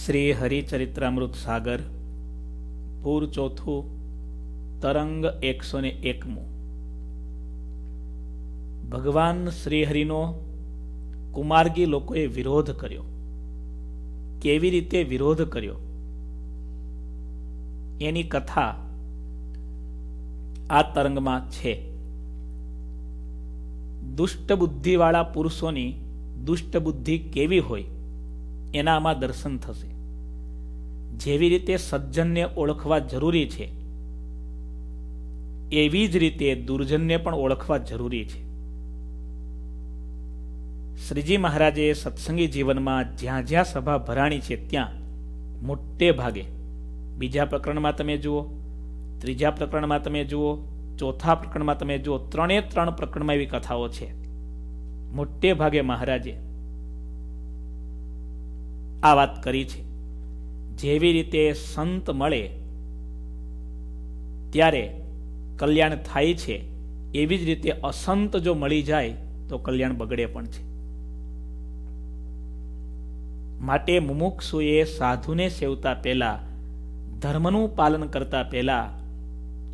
શ્રી હરિચરિત્રામૃત સાગર પૂર ચોથું તરંગ એકસો ને એકમું ભગવાન શ્રીહરિનો કુમાર્ગી લોકોએ વિરોધ કર્યો કેવી રીતે વિરોધ કર્યો એની કથા આ તરંગમાં છે દુષ્ટ બુદ્ધિવાળા પુરુષોની દુષ્ટ બુદ્ધિ કેવી હોય એનામાં દર્શન થશે જેવી રીતે સજ્જનને ઓળખવા જરૂરી છે એવી જ રીતે દુર્જનને પણ ઓળખવા જરૂરી છે શ્રીજી મહારાજે સત્સંગી જીવનમાં જ્યાં જ્યાં સભા ભરાણી છે ત્યાં મોટે ભાગે બીજા પ્રકરણમાં તમે જુઓ ત્રીજા પ્રકરણમાં તમે જુઓ ચોથા પ્રકરણમાં તમે જુઓ ત્રણે ત્રણ પ્રકરણમાં એવી કથાઓ છે મોટે ભાગે મહારાજે આ વાત કરી છે જેવી રીતે સંત મળે ત્યારે કલ્યાણ થાય છે એવી જ રીતે અસંત જો મળી જાય તો કલ્યાણ બગડે પણ છે માટે મુમુક્ષુએ સાધુને સેવતા પહેલા ધર્મનું પાલન કરતા પહેલા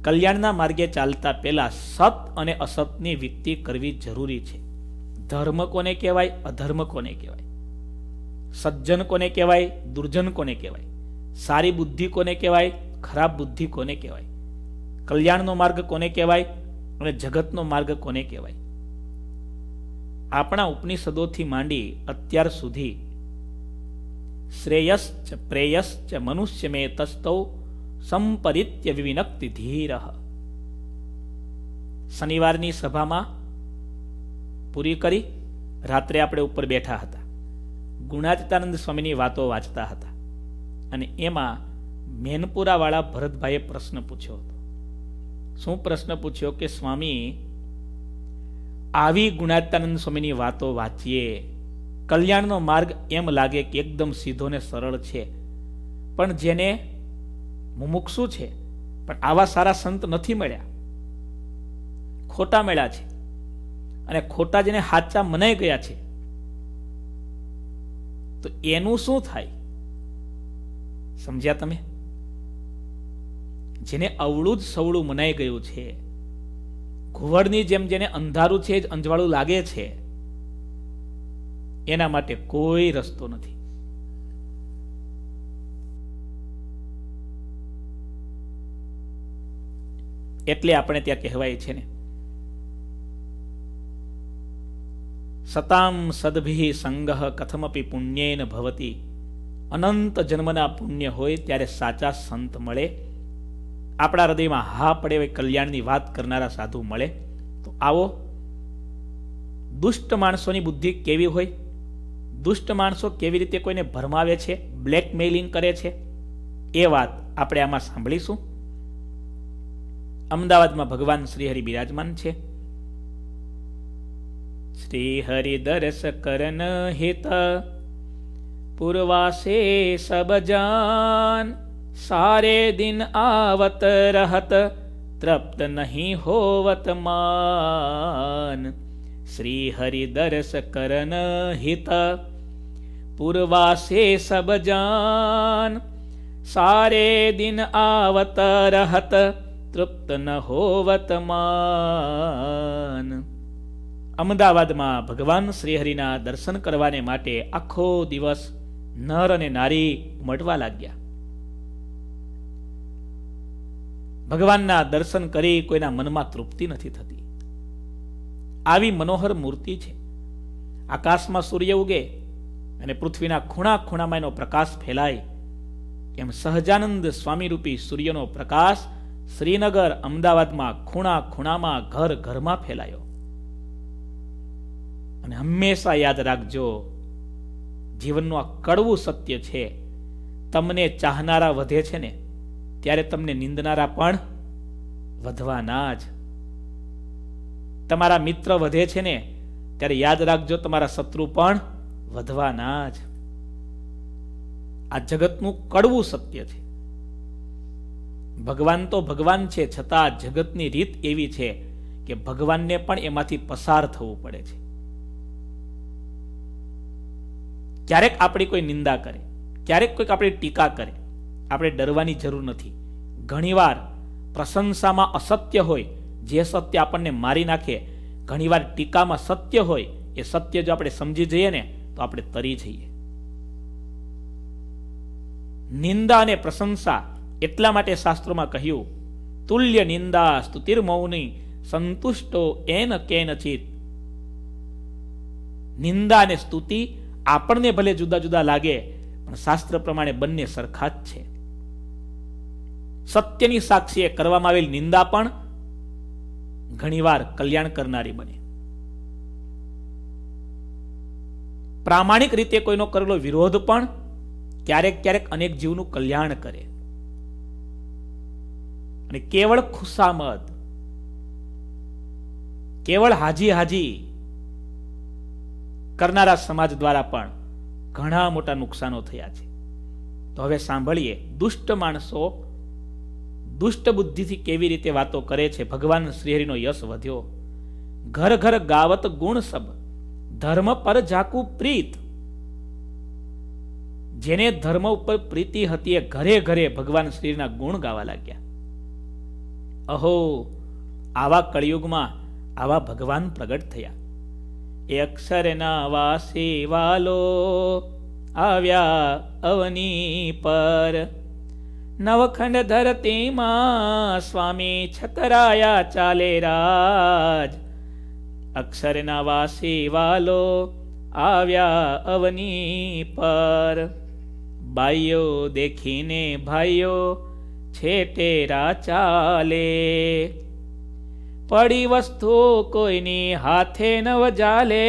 કલ્યાણના માર્ગે ચાલતા પહેલા સત અને અસતની વિત્તિ કરવી જરૂરી છે ધર્મ કોને કહેવાય અધર્મ કોને કહેવાય સજ્જન કોને કહેવાય દુર્જન કોને કહેવાય સારી બુદ્ધિ કોને કહેવાય ખરાબ બુદ્ધિ કોને કહેવાય કલ્યાણનો માર્ગ કોને કહેવાય અને જગતનો માર્ગ કોને કહેવાય આપણા ઉપનિષદોથી માંડી અત્યાર સુધી શ્રેયસ શ્રેયશ્ચ પ્રેયશ્ચ મનુષ્ય મે તસ્તૌ સંપરિત્ય વિવિનક્તિ ધીર શનિવારની સભામાં પૂરી કરી રાત્રે આપણે ઉપર બેઠા હતા ગુણાતીતાનંદ સ્વામીની વાતો વાંચતા હતા અને એમાં મેનપુરાવાળા ભરતભાઈએ પ્રશ્ન પૂછ્યો હતો શું પ્રશ્ન પૂછ્યો કે સ્વામી આવી ગુણાતીતાનંદ સ્વામીની વાતો વાંચીએ કલ્યાણનો માર્ગ એમ લાગે કે એકદમ સીધો ને સરળ છે પણ જેને મુમુક્ષુ છે પણ આવા સારા સંત નથી મળ્યા ખોટા મળ્યા છે અને ખોટા જેને હાચા મનાઈ ગયા છે તો એનું શું થાય સમજ્યા તમે જેને અવળું જ સવળું મનાઈ ગયું છે ઘુવડની જેમ જેને અંધારું છે જ અંજવાળું લાગે છે એના માટે કોઈ રસ્તો નથી એટલે આપણે ત્યાં કહેવાય છે ને સતામ સદભિ સંગહ કથમપી પુણ્યેન ભવતી અનંત જન્મના પુણ્ય હોય ત્યારે સાચા સંત મળે આપણા હૃદયમાં હા પડે હોય કલ્યાણની વાત કરનારા સાધુ મળે તો આવો દુષ્ટ માણસોની બુદ્ધિ કેવી હોય દુષ્ટ માણસો કેવી રીતે કોઈને ભરમાવે છે બ્લેકમેલિંગ કરે છે એ વાત આપણે આમાં સાંભળીશું અમદાવાદમાં ભગવાન શ્રીહરિ બિરાજમાન છે શ્રી હરિદર્શ કરન હિત પૂર્વાસે સબજાન સારે દિન આવત રહત તૃપ્ત નહીં હોવત માન શ્રી હરિદર્શ કરન હિત પૂર્વાસે સબજાન સારે દિન આવત રહત તૃપ્ત ન હોવત માન અમદાવાદમાં ભગવાન શ્રીહરિના દર્શન કરવાને માટે આખો દિવસ નર અને નારી ઉમટવા લાગ્યા ભગવાનના દર્શન કરી કોઈના મનમાં તૃપ્તિ નથી થતી આવી મનોહર મૂર્તિ છે આકાશમાં સૂર્ય ઉગે અને પૃથ્વીના ખૂણા ખૂણામાં એનો પ્રકાશ ફેલાય એમ સહજાનંદ સ્વામી રૂપી સૂર્યનો પ્રકાશ શ્રીનગર અમદાવાદમાં ખૂણા ખૂણામાં ઘર ઘરમાં ફેલાયો અને હંમેશા યાદ રાખજો જીવનનું આ કડવું સત્ય છે તમને ચાહનારા વધે છે ને ત્યારે તમને નિંદનારા પણ વધવાના જ તમારા મિત્ર વધે છે ને ત્યારે યાદ રાખજો તમારા શત્રુ પણ વધવાના જ આ જગતનું કડવું સત્ય છે ભગવાન તો ભગવાન છે છતાં જગતની રીત એવી છે કે ભગવાનને પણ એમાંથી પસાર થવું પડે છે ક્યારેક આપણી કોઈ નિંદા કરે ક્યારેક કોઈક આપણી ટીકા કરે આપણે ડરવાની જરૂર નથી ઘણીવાર પ્રશંસામાં અસત્ય હોય જે સત્ય આપણને મારી નાખે ઘણીવાર ટીકામાં સત્ય હોય એ સત્ય જો આપણે સમજી જઈએ ને તો આપણે તરી જઈએ નિંદા અને પ્રશંસા એટલા માટે શાસ્ત્રોમાં કહ્યું તુલ્ય નિંદા સ્તુતિર સંતુષ્ટો એન ચિત નિંદા અને સ્તુતિ આપણને ભલે જુદા જુદા લાગે પણ શાસ્ત્ર પ્રમાણે બંને સરખા જ છે સત્યની સાક્ષીએ કરવામાં આવેલી નિંદા પણ ઘણીવાર કલ્યાણ કરનારી બને પ્રામાણિક રીતે કોઈનો કરેલો વિરોધ પણ ક્યારેક ક્યારેક અનેક જીવનું કલ્યાણ કરે અને કેવળ ખુશામત કેવળ હાજી હાજી કરનારા સમાજ દ્વારા પણ ઘણા મોટા નુકસાનો થયા છે તો હવે સાંભળીએ દુષ્ટ માણસો દુષ્ટ બુદ્ધિથી કેવી રીતે વાતો કરે છે ભગવાન શ્રીહરિનો યશ વધ્યો ઘર ઘર ગાવત ગુણ સબ ધર્મ પર જાકુ પ્રીત જેને ધર્મ ઉપર પ્રીતિ હતી એ ઘરે ઘરે ભગવાન શ્રીના ગુણ ગાવા લાગ્યા અહો આવા કળિયુગમાં આવા ભગવાન પ્રગટ થયા અક્ષરના વાસી વાલો આવ્યા અવની પર નવખંડ ધરતીમાં સ્વામી છતરાયા ચાલે રાજ અક્ષરના વાસી વાલો આવ્યા અવની પર બાઈઓ દેખીને ભાઈઓ છેટેરા ચાલે પડી વસ્તુ કોઈની હાથે નવ જાલે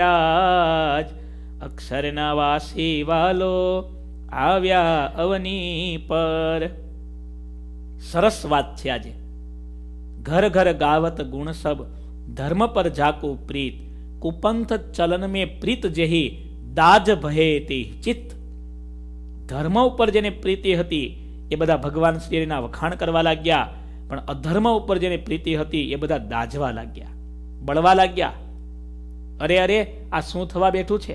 રાજ અક્ષરના વાસી વાલો આવ્યા અવની પર સરસ વાત છે આજે ઘર ઘર ગાવત ગુણ સબ ધર્મ પર જાકુ પ્રીત કુપંથ ચલન મેં પ્રીત જેહી દાજ ભયેતી ચિત્ત ધર્મ ઉપર જેને પ્રીતિ હતી એ બધા ભગવાન શ્રીના વખાણ કરવા લાગ્યા પણ અધર્મ ઉપર જેની પ્રીતિ હતી એ બધા દાજવા લાગ્યા બળવા લાગ્યા અરે અરે આ શું થવા બેઠું છે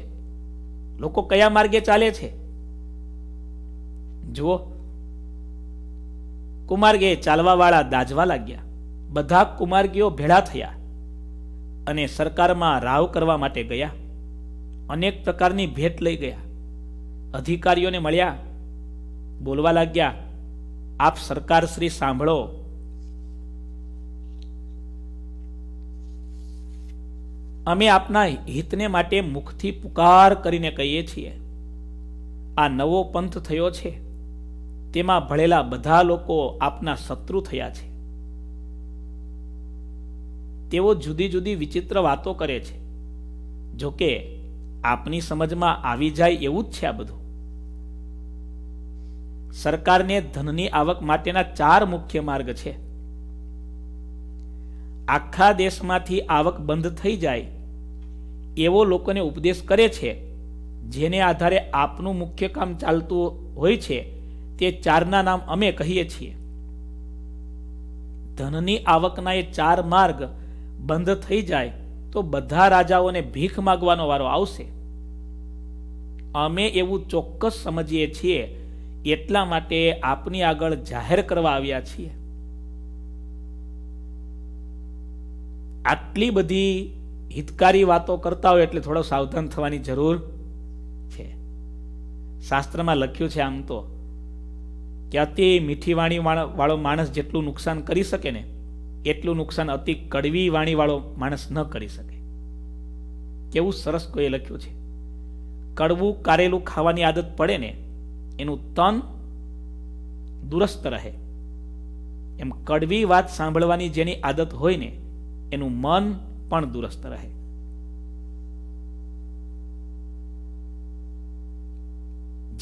લોકો કયા માર્ગે ચાલે છે જુઓ કુમાર્ગે ચાલવાવાળા દાજવા લાગ્યા બધા કુમાર્ગીઓ ભેળા થયા અને સરકારમાં રાવ કરવા માટે ગયા અનેક પ્રકારની ભેટ લઈ ગયા અધિકારીઓને મળ્યા બોલવા લાગ્યા આપ સરકાર શ્રી સાંભળો અમે આપના હિતને માટે મુખથી પુકાર કરીને કહીએ છીએ આ નવો પંથ થયો છે તેમાં ભળેલા બધા લોકો આપના શત્રુ થયા છે તેઓ જુદી જુદી વિચિત્ર વાતો કરે છે જોકે આપની સમજમાં આવી જાય એવું જ છે આ બધું સરકારને ધનની આવક માટેના ચાર મુખ્ય માર્ગ છે આખા દેશમાંથી આવક બંધ થઈ જાય એવો લોકોને ઉપદેશ કરે છે જેને આધારે આપનું મુખ્ય કામ ચાલતું હોય છે તે ચારના નામ અમે કહીએ છીએ ધનની આવકના એ ચાર માર્ગ બંધ થઈ જાય તો બધા રાજાઓને ભીખ માગવાનો વારો આવશે અમે એવું ચોક્કસ સમજીએ છીએ એટલા માટે આપની આગળ જાહેર કરવા આવ્યા છીએ આટલી બધી હિતકારી વાતો કરતા હોય એટલે થોડો સાવધાન થવાની જરૂર છે શાસ્ત્રમાં લખ્યું છે આમ તો કે અતિ મીઠી વાણી વાળો માણસ જેટલું નુકસાન કરી શકે ને એટલું નુકસાન અતિ કડવી વાણી વાળો માણસ ન કરી શકે કેવું સરસ કોઈએ લખ્યું છે કડવું કારેલું ખાવાની આદત પડે ને એનું તન દુરસ્ત રહે એમ કડવી વાત સાંભળવાની જેની આદત હોય ને એનું મન પણ દુરસ્ત રહે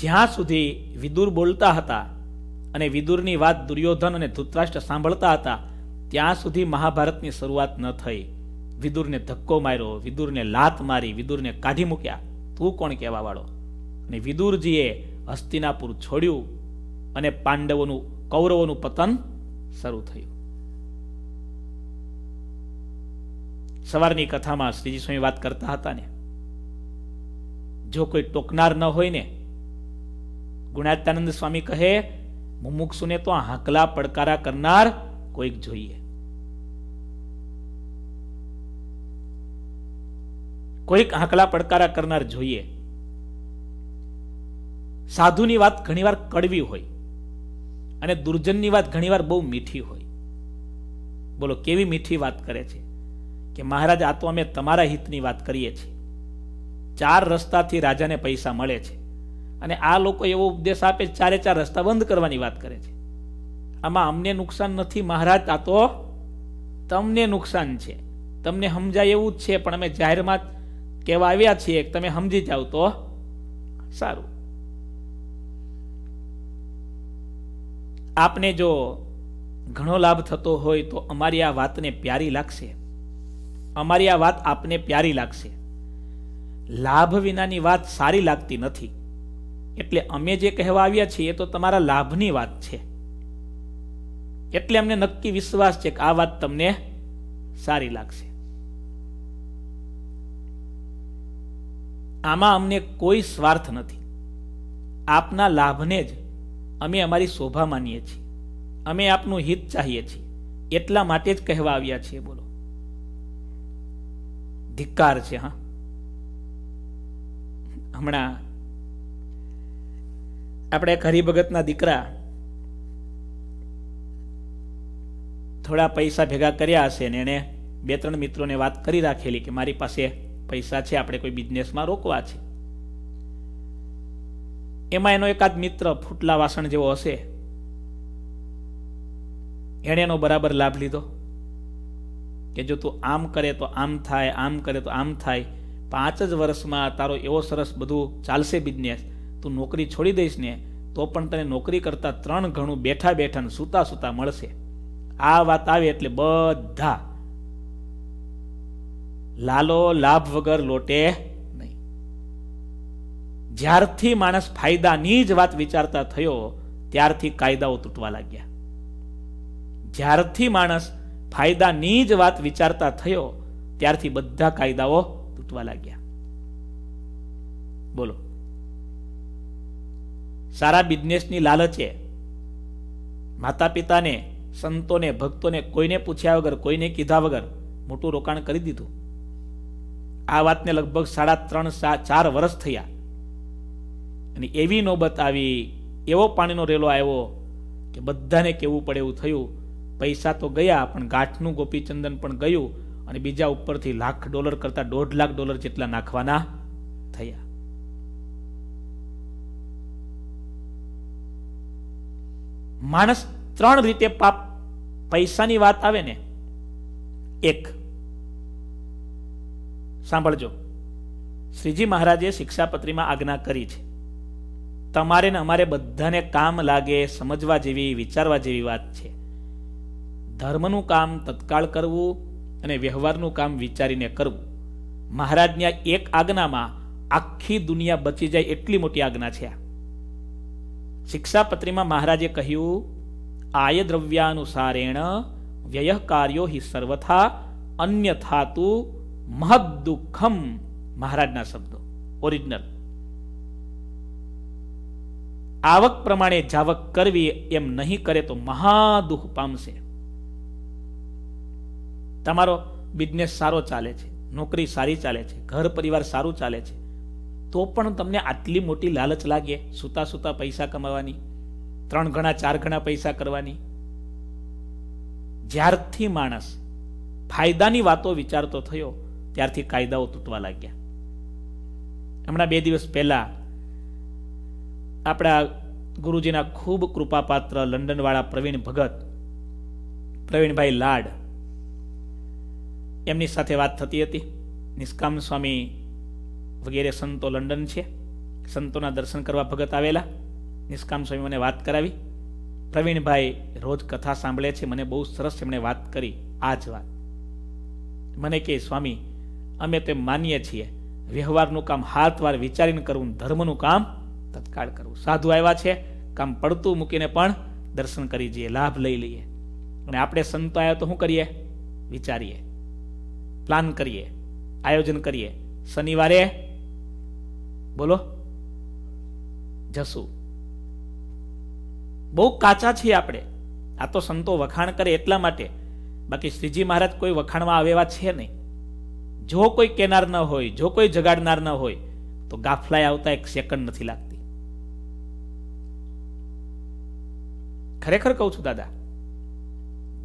જ્યાં સુધી વિદુર બોલતા હતા અને વિદુરની વાત દુર્યોધન અને ધૃતરાષ્ટ્ર સાંભળતા હતા ત્યાં સુધી મહાભારતની શરૂઆત ન થઈ વિદુરને ધક્કો માર્યો વિદુરને લાત મારી વિદુરને કાઢી મૂક્યા તું કોણ કહેવા વાળો અને વિદુરજીએ હસ્તિનાપુર છોડ્યું અને પાંડવોનું કૌરવોનું પતન શરૂ થયું સવારની કથામાં શ્રીજી સ્વામી વાત કરતા હતા ને જો કોઈ ટોકનાર ન હોય ને ગુણાત્યાનંદ સ્વામી કહે મુમુક્ષુને તો હાંકલા પડકારા કરનાર કોઈક જોઈએ કોઈક હાંકલા પડકારા કરનાર જોઈએ સાધુની વાત ઘણીવાર કડવી હોય અને દુર્જનની વાત ઘણીવાર બહુ મીઠી હોય બોલો કેવી મીઠી વાત કરે છે કે મહારાજ આ તો અમે તમારા હિતની વાત કરીએ છીએ ચાર રસ્તાથી રાજાને પૈસા મળે છે અને આ લોકો એવો ઉપદેશ આપે ચારે ચાર રસ્તા બંધ કરવાની વાત કરે છે આમાં અમને નુકસાન નથી મહારાજ આ તો તમને નુકસાન છે તમને સમજાય એવું જ છે પણ અમે જાહેરમાં કહેવા આવ્યા છીએ તમે સમજી જાઓ તો સારું આપને જો ઘણો લાભ થતો હોય તો અમારી આ વાતને પ્યારી લાગશે અમારી આ વાત આપને પ્યારી લાગશે લાભ વિનાની વાત સારી લાગતી નથી એટલે અમે જે કહેવા આવ્યા છીએ તો તમારા લાભની વાત છે એટલે અમને નક્કી વિશ્વાસ છે કે આ વાત તમને સારી લાગશે આમાં અમને કોઈ સ્વાર્થ નથી આપના લાભને જ અમે અમારી શોભા માનીએ છીએ અમે આપનું હિત ચાહીએ છીએ એટલા માટે જ કહેવા આવ્યા છીએ બોલો ધિક્કાર છે હા હમણાં આપણે એક હરિભગતના દીકરા થોડા પૈસા ભેગા કર્યા હશે ને એણે બે ત્રણ મિત્રોને વાત કરી રાખેલી કે મારી પાસે પૈસા છે આપણે કોઈ બિઝનેસમાં રોકવા છે એમાં એનો એકાદ મિત્ર ફૂટલા વાસણ જેવો હશે એણે એનો બરાબર લાભ લીધો કે જો તું આમ કરે તો આમ થાય આમ કરે તો આમ થાય પાંચ જ વર્ષમાં તારો એવો સરસ બધું ચાલશે બિઝનેસ તું નોકરી છોડી દઈશ ને તો પણ તને નોકરી કરતાં ત્રણ ઘણું બેઠા બેઠા સૂતા સૂતા મળશે આ વાત આવે એટલે બધા લાલો લાભ વગર લોટે નહીં જ્યારથી માણસ ફાયદાની જ વાત વિચારતા થયો ત્યારથી કાયદાઓ તૂટવા લાગ્યા જ્યારથી માણસ ફાયદાની જ વાત વિચારતા થયો ત્યારથી બધા કાયદાઓ તૂટવા લાગ્યા બોલો સારા બિઝનેસની લાલચે માતા પિતાને સંતોને ભક્તોને કોઈને પૂછ્યા વગર કોઈને કીધા વગર મોટું રોકાણ કરી દીધું આ વાતને લગભગ સાડા ત્રણ ચાર વર્ષ થયા અને એવી નોબત આવી એવો પાણીનો રેલો આવ્યો કે બધાને કેવું પડે એવું થયું પૈસા તો ગયા પણ ગાંઠનું ગોપીચંદન પણ ગયું અને બીજા ઉપરથી લાખ ડોલર કરતા દોઢ લાખ ડોલર જેટલા નાખવાના થયા માણસ ત્રણ રીતે પાપ પૈસાની વાત આવે ને એક સાંભળજો શ્રીજી મહારાજે શિક્ષાપત્રીમાં આજ્ઞા કરી છે તમારે ને અમારે બધાને કામ લાગે સમજવા જેવી વિચારવા જેવી વાત છે ધર્મનું કામ તત્કાળ કરવું અને વ્યવહારનું કામ વિચારીને કરવું મહારાજની આ એક આજ્ઞામાં આખી દુનિયા બચી જાય એટલી મોટી આજ્ઞા છે શિક્ષાપત્રીમાં મહારાજે કહ્યું આય દ્રવ્યાનુસારેણ વ્યય કાર્યો હિ સર્વથા અન્ય તું મહદ દુઃખમ મહારાજના શબ્દો ઓરિજિનલ આવક પ્રમાણે જાવક કરવી એમ નહીં કરે તો મહાદુઃખ પામશે તમારો બિઝનેસ સારો ચાલે છે નોકરી સારી ચાલે છે ઘર પરિવાર સારું ચાલે છે તો પણ તમને આટલી મોટી લાલચ લાગે સૂતા સૂતા પૈસા કમાવાની ત્રણ ગણા ચાર ગણા પૈસા કરવાની જ્યારથી માણસ ફાયદાની વાતો વિચારતો થયો ત્યારથી કાયદાઓ તૂટવા લાગ્યા હમણાં બે દિવસ પહેલા આપણા ગુરુજીના ખૂબ કૃપાપાત્ર લંડનવાળા પ્રવીણ ભગત પ્રવીણભાઈ લાડ એમની સાથે વાત થતી હતી નિષ્કામ સ્વામી વગેરે સંતો લંડન છે સંતોના દર્શન કરવા ભગત આવેલા નિષ્કામ સ્વામી મને વાત કરાવી પ્રવીણભાઈ રોજ કથા સાંભળે છે મને બહુ સરસ એમણે વાત કરી આ જ વાત મને કહે સ્વામી અમે તે માનીએ છીએ વ્યવહારનું કામ હાથવાર વિચારીને કરવું ધર્મનું કામ તત્કાળ કરવું સાધુ આવ્યા છે કામ પડતું મૂકીને પણ દર્શન કરી જઈએ લાભ લઈ લઈએ અને આપણે સંતો આવ્યા તો શું કરીએ વિચારીએ પ્લાન કરીએ આયોજન કરીએ શનિવારે બોલો જશું બહુ કાચા છીએ આપણે આ તો સંતો વખાણ કરે એટલા માટે બાકી શ્રીજી મહારાજ કોઈ વખાણમાં આવેવા છે નહીં જો કોઈ કેનાર ન હોય જો કોઈ જગાડનાર ન હોય તો ગાફલાય આવતા એક સેકન્ડ નથી લાગતી ખરેખર કહું છું દાદા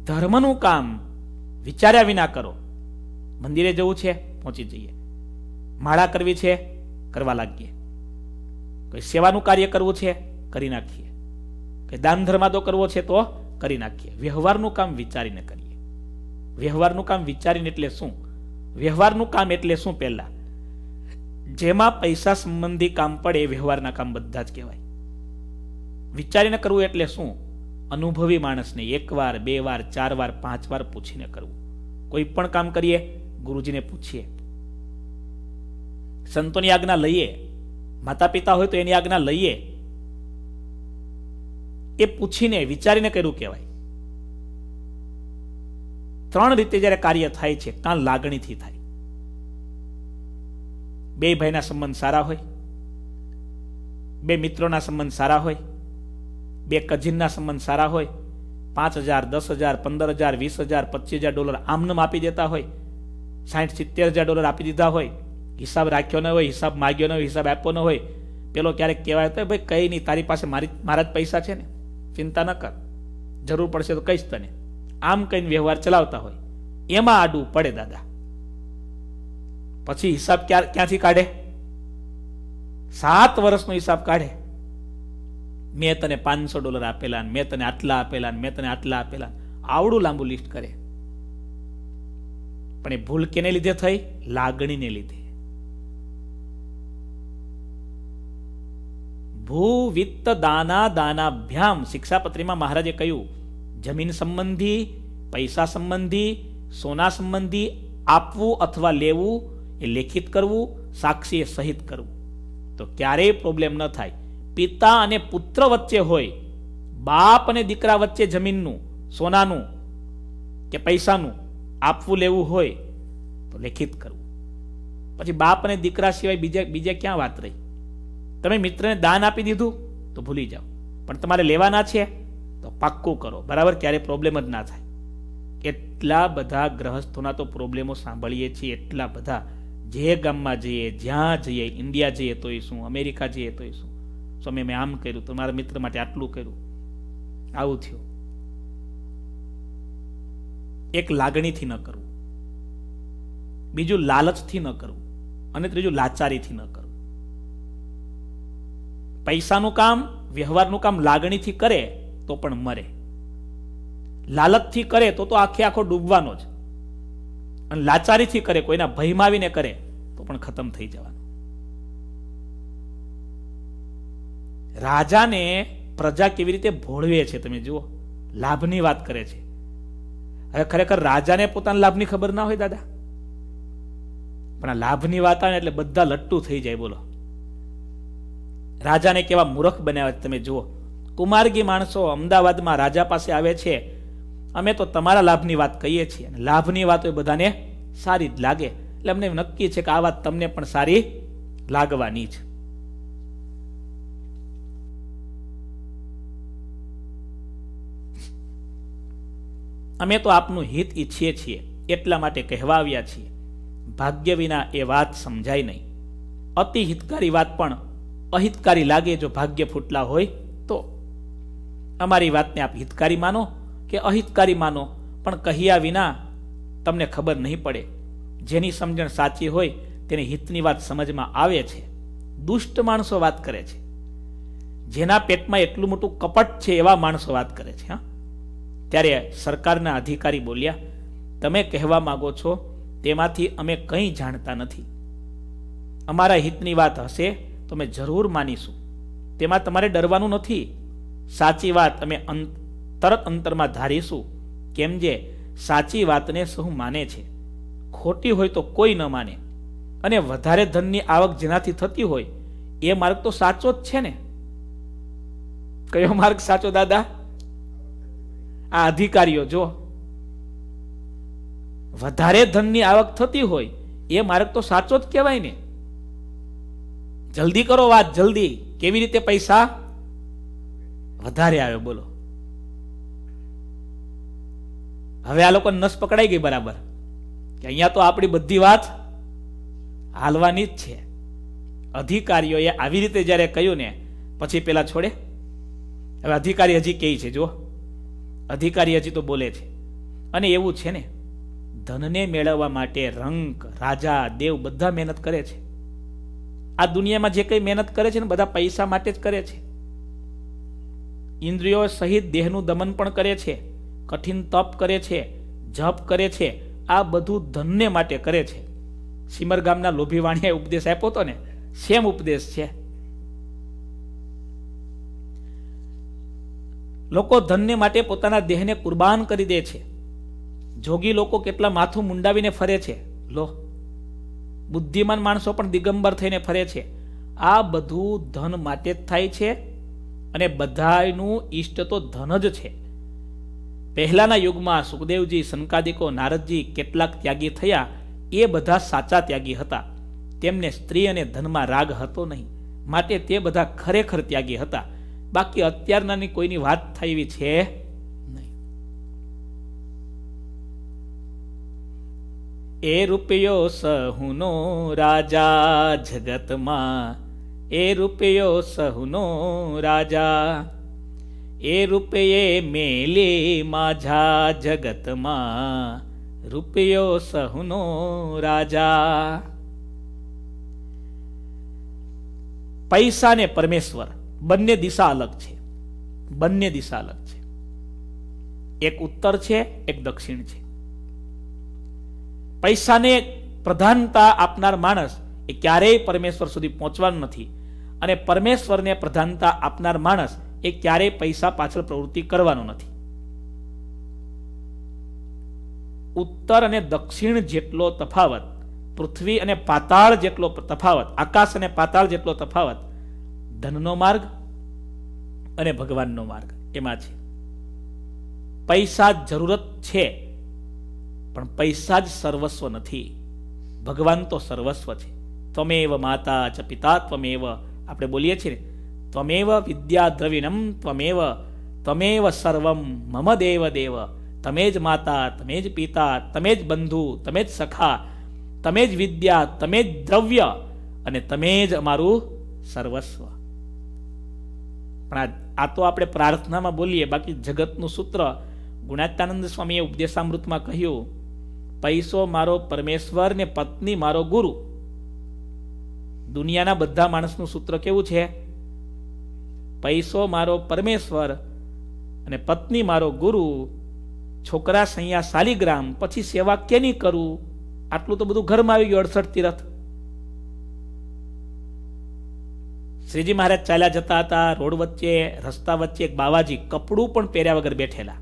ધર્મનું કામ વિચાર્યા વિના કરો મંદિરે જવું છે પહોંચી જઈએ માળા કરવી છે કરવા લાગીએ કોઈ સેવાનું કાર્ય કરવું છે કરી નાખીએ કે દાન ધર્માદો કરવો છે તો કરી નાખીએ વ્યવહારનું કામ વિચારીને કરીએ વ્યવહારનું કામ વિચારીને એટલે શું વ્યવહારનું કામ એટલે શું પહેલા જેમાં પૈસા સંબંધી કામ પડે એ વ્યવહારના કામ બધા જ કહેવાય વિચારીને કરવું એટલે શું અનુભવી માણસને એકવાર બે વાર ચાર વાર પાંચ વાર પૂછીને કરવું કોઈ પણ કામ કરીએ ગુરુજીને પૂછીએ સંતોની આજ્ઞા લઈએ માતા પિતા હોય તો એની આજ્ઞા લઈએ એ પૂછીને વિચારીને કર્યું કહેવાય ત્રણ રીતે જ્યારે કાર્ય થાય છે કાં લાગણીથી થાય બે ભાઈના સંબંધ સારા હોય બે મિત્રોના સંબંધ સારા હોય બે કઝિનના સંબંધ સારા હોય પાંચ હજાર દસ હજાર પંદર હજાર વીસ હજાર પચીસ હજાર ડોલર આમનમ આપી દેતા હોય સાઠ સિત્તેર હજાર ડોલર આપી દીધા હોય હિસાબ રાખ્યો ન હોય હિસાબ માગ્યો ન હોય હિસાબ આપ્યો ન હોય પેલો ક્યારેક કહેવાય તો ભાઈ કંઈ નહીં તારી પાસે મારી મારા જ પૈસા છે ને ચિંતા ન કર જરૂર પડશે તો કહીશ તને આમ કહીને વ્યવહાર ચલાવતા હોય એમાં આડવું પડે દાદા પછી હિસાબ ક્યાં ક્યાંથી કાઢે સાત વર્ષનો હિસાબ કાઢે મેં તને પાંચસો ડોલર આપેલા મેં તને આટલા આપેલા મેં તને આટલા આપેલા આવડું લાંબુ લિસ્ટ કરે પણ એ ભૂલ કેને લીધે થઈ લાગણીને લીધે ભૂ વિત્ત દાના દાનાભ્યામ શિક્ષાપત્રીમાં મહારાજે કહ્યું જમીન સંબંધી પૈસા સંબંધી સોના સંબંધી આપવું અથવા લેવું એ લેખિત કરવું સાક્ષી એ સહિત કરવું તો ક્યારેય પ્રોબ્લેમ ન થાય પિતા અને પુત્ર વચ્ચે હોય બાપ અને દીકરા વચ્ચે જમીનનું સોનાનું કે પૈસાનું આપવું લેવું હોય તો લેખિત કરવું પછી બાપ અને દીકરા સિવાય બીજા બીજા ક્યાં વાત રહી તમે મિત્રને દાન આપી દીધું તો ભૂલી જાઓ પણ તમારે લેવાના છે તો પાક્કું કરો બરાબર ક્યારે પ્રોબ્લેમ જ ના થાય એટલા બધા ગ્રહસ્થોના તો પ્રોબ્લેમો સાંભળીએ છીએ એટલા બધા જે ગામમાં જઈએ જ્યાં જઈએ ઇન્ડિયા જઈએ તો શું અમેરિકા જઈએ તો શું સ્વામી મેં આમ કર્યું તો મારા મિત્ર માટે આટલું કર્યું આવું થયું એક લાગણીથી ન કરવું બીજું લાલચથી ન કરવું અને ત્રીજું લાચારીથી ન કરવું પૈસાનું કામ વ્યવહારનું કામ લાગણીથી કરે તો પણ મરે લાલચથી કરે તો તો આખે આખો ડૂબવાનો જ અને લાચારીથી કરે કોઈના ભયમાવીને કરે તો પણ ખતમ થઈ જવાનું રાજાને પ્રજા કેવી રીતે ભોળવે છે તમે જુઓ લાભની વાત કરે છે હવે ખરેખર રાજાને પોતાના લાભની ખબર ના હોય દાદા પણ આ લાભની વાત આવે એટલે બધા લટ્ટુ થઈ જાય બોલો રાજાને કેવા મૂર્ખ બન્યા તમે જુઓ કુમારગી માણસો અમદાવાદમાં રાજા પાસે આવે છે અમે તો તમારા લાભની વાત કહીએ છીએ લાભની વાત એ બધાને સારી જ લાગે એટલે અમને નક્કી છે કે આ વાત તમને પણ સારી લાગવાની છે અમે તો આપનું હિત ઈચ્છીએ છીએ એટલા માટે કહેવા આવ્યા છીએ ભાગ્ય વિના એ વાત સમજાય નહીં અતિ હિતકારી વાત પણ અહિતકારી લાગે જો ભાગ્ય ફૂટલા હોય તો અમારી વાતને આપ હિતકારી માનો કે અહિતકારી માનો પણ કહ્યા વિના તમને ખબર નહીં પડે જેની સમજણ સાચી હોય તેને હિતની વાત સમજમાં આવે છે દુષ્ટ માણસો વાત કરે છે જેના પેટમાં એટલું મોટું કપટ છે એવા માણસો વાત કરે છે હા ત્યારે સરકારના અધિકારી બોલ્યા તમે કહેવા માગો છો તેમાંથી અમે કંઈ જાણતા નથી અમારા હિતની વાત હશે તો અમે જરૂર માનીશું તેમાં તમારે ડરવાનું નથી સાચી વાત અમે તરત અંતરમાં ધારીશું કેમ જે સાચી વાતને સૌ માને છે ખોટી હોય તો કોઈ ન માને અને વધારે ધનની આવક જેનાથી થતી હોય એ માર્ગ તો સાચો જ છે ને કયો માર્ગ સાચો દાદા આ અધિકારીઓ જો વધારે ધનની આવક થતી હોય એ માર્ગ તો સાચો જ કહેવાય ને જલ્દી કરો વાત જલ્દી કેવી રીતે પૈસા વધારે આવે બોલો હવે આ લોકો નસ પકડાઈ ગઈ બરાબર કે અહીંયા તો આપણી બધી વાત હાલવાની જ છે અધિકારીઓએ આવી રીતે જ્યારે કહ્યું ને પછી પેલા છોડે હવે અધિકારી હજી કે છે જો અધિકારી હજી તો બોલે છે અને એવું છે ને ધનને મેળવવા માટે રંક રાજા દેવ બધા મહેનત કરે છે આ દુનિયામાં જે કંઈ મહેનત કરે છે ને બધા પૈસા માટે જ કરે છે ઇન્દ્રિયો સહિત દેહનું દમન પણ કરે છે કઠિન તપ કરે છે જપ કરે છે આ બધું ધનને માટે કરે છે સિમર ગામના લોભીવાણીએ ઉપદેશ આપ્યો હતો ને સેમ ઉપદેશ છે લોકો ધનને માટે પોતાના દેહને કુરબાન કરી દે છે જોગી લોકો કેટલા માથું મુંડાવીને ફરે છે લો બુદ્ધિમાન માણસો પણ દિગંબર થઈને ફરે છે આ બધું ધન માટે જ થાય છે અને બધાનું ઈષ્ટ તો ધન જ છે પહેલાના યુગમાં સુખદેવજી સનકાદિકો નારદજી કેટલાક ત્યાગી થયા એ બધા સાચા ત્યાગી હતા તેમને સ્ત્રી અને ધનમાં રાગ હતો નહીં માટે તે બધા ખરેખર ત્યાગી હતા બાકી અત્યારનાની કોઈની વાત થાય એવી છે એ રૂપિયો સહુનો રાજા જગતમાં એ રૂપિયો સહુનો રાજા એ રૂપિયે મેલે માઝા જગતમાં રૂપિયો સહુનો રાજા પૈસા ને પરમેશ્વર બંને દિશા અલગ છે બંને દિશા અલગ છે એક ઉત્તર છે એક દક્ષિણ છે પૈસાને પ્રધાનતા આપનાર માણસ એ ક્યારેય પરમેશ્વર સુધી પહોંચવાનું નથી અને પરમેશ્વરને પ્રધાનતા આપનાર માણસ એ ક્યારેય પૈસા પાછળ પ્રવૃત્તિ કરવાનો નથી ઉત્તર અને દક્ષિણ જેટલો તફાવત પૃથ્વી અને પાતાળ જેટલો તફાવત આકાશ અને પાતાળ જેટલો તફાવત ધનનો માર્ગ અને ભગવાનનો માર્ગ એમાં છે પૈસા જરૂરત છે પણ પૈસા જ સર્વસ્વ નથી ભગવાન તો સર્વસ્વ છે ત્વમેવ માતા ચ પિતા ત્વમેવ આપણે બોલીએ છીએ ત્વમેવ વિદ્યા દ્રવિણમ ત્વમેવ ત્વમેવ સર્વમ મમ દેવ દેવ તમે જ માતા તમે જ પિતા તમે જ બંધુ તમે જ સખા તમે જ વિદ્યા તમે જ દ્રવ્ય અને તમે જ અમારું સર્વસ્વ પણ આ તો આપણે પ્રાર્થનામાં બોલીએ બાકી જગતનું સૂત્ર ગુણાત્યાનંદ સ્વામીએ ઉપદેશામૃતમાં કહ્યું પૈસો મારો પરમેશ્વર ને પત્ની મારો ગુરુ દુનિયાના બધા માણસનું સૂત્ર કેવું છે પૈસો મારો પરમેશ્વર અને પત્ની મારો ગુરુ છોકરા સૈયા શાલિગ્રામ પછી સેવા કેની કરું આટલું તો બધું ઘરમાં આવી ગયું અડસઠ તીરથ શ્રીજી મહારાજ ચાલ્યા જતા હતા રોડ વચ્ચે રસ્તા વચ્ચે એક બાવાજી કપડું પણ પહેર્યા વગર બેઠેલા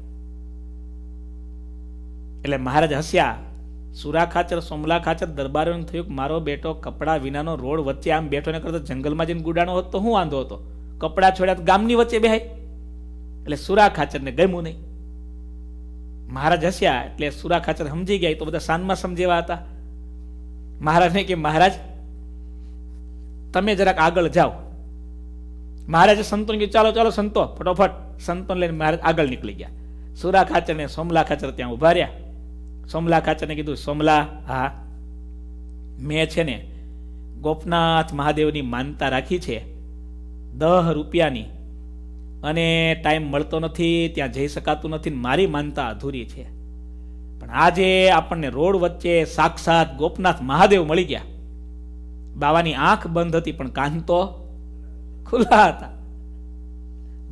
એટલે મહારાજ હસ્યા સુરા ખાચર સોમલા ખાચર દરબારોને થયું મારો બેટો કપડા વિનાનો રોડ વચ્ચે આમ બેઠો ને કરતો જંગલમાં જઈને ગુડાણો હતો તો હું વાંધો હતો કપડા છોડ્યા ગામની વચ્ચે બેહાય એટલે સુરા ખાચરને ગમ્યું નહીં મહારાજ હસ્યા એટલે સુરા ખાચર સમજી ગયા તો બધા સાનમાં સમજેવા હતા મહારાજને કે મહારાજ તમે જરાક આગળ જાઓ મહારાજે સંતોને કીધું ચાલો ચાલો સંતો ફટોફટ સંતોને લઈને મહારાજ આગળ નીકળી ગયા સુરા ખાચરને સોમલા ખાચર ત્યાં ઉભા રહ્યા સોમલા ખાચરને કીધું સોમલા હા મેં છે ને ગોપનાથ મહાદેવની માનતા રાખી છે દહ રૂપિયાની અને ટાઈમ મળતો નથી ત્યાં જઈ શકાતું નથી મારી માનતા અધૂરી છે પણ આજે આપણને રોડ વચ્ચે સાક્ષાત ગોપનાથ મહાદેવ મળી ગયા બાવાની આંખ બંધ હતી પણ કાન તો ખુલ્લા હતા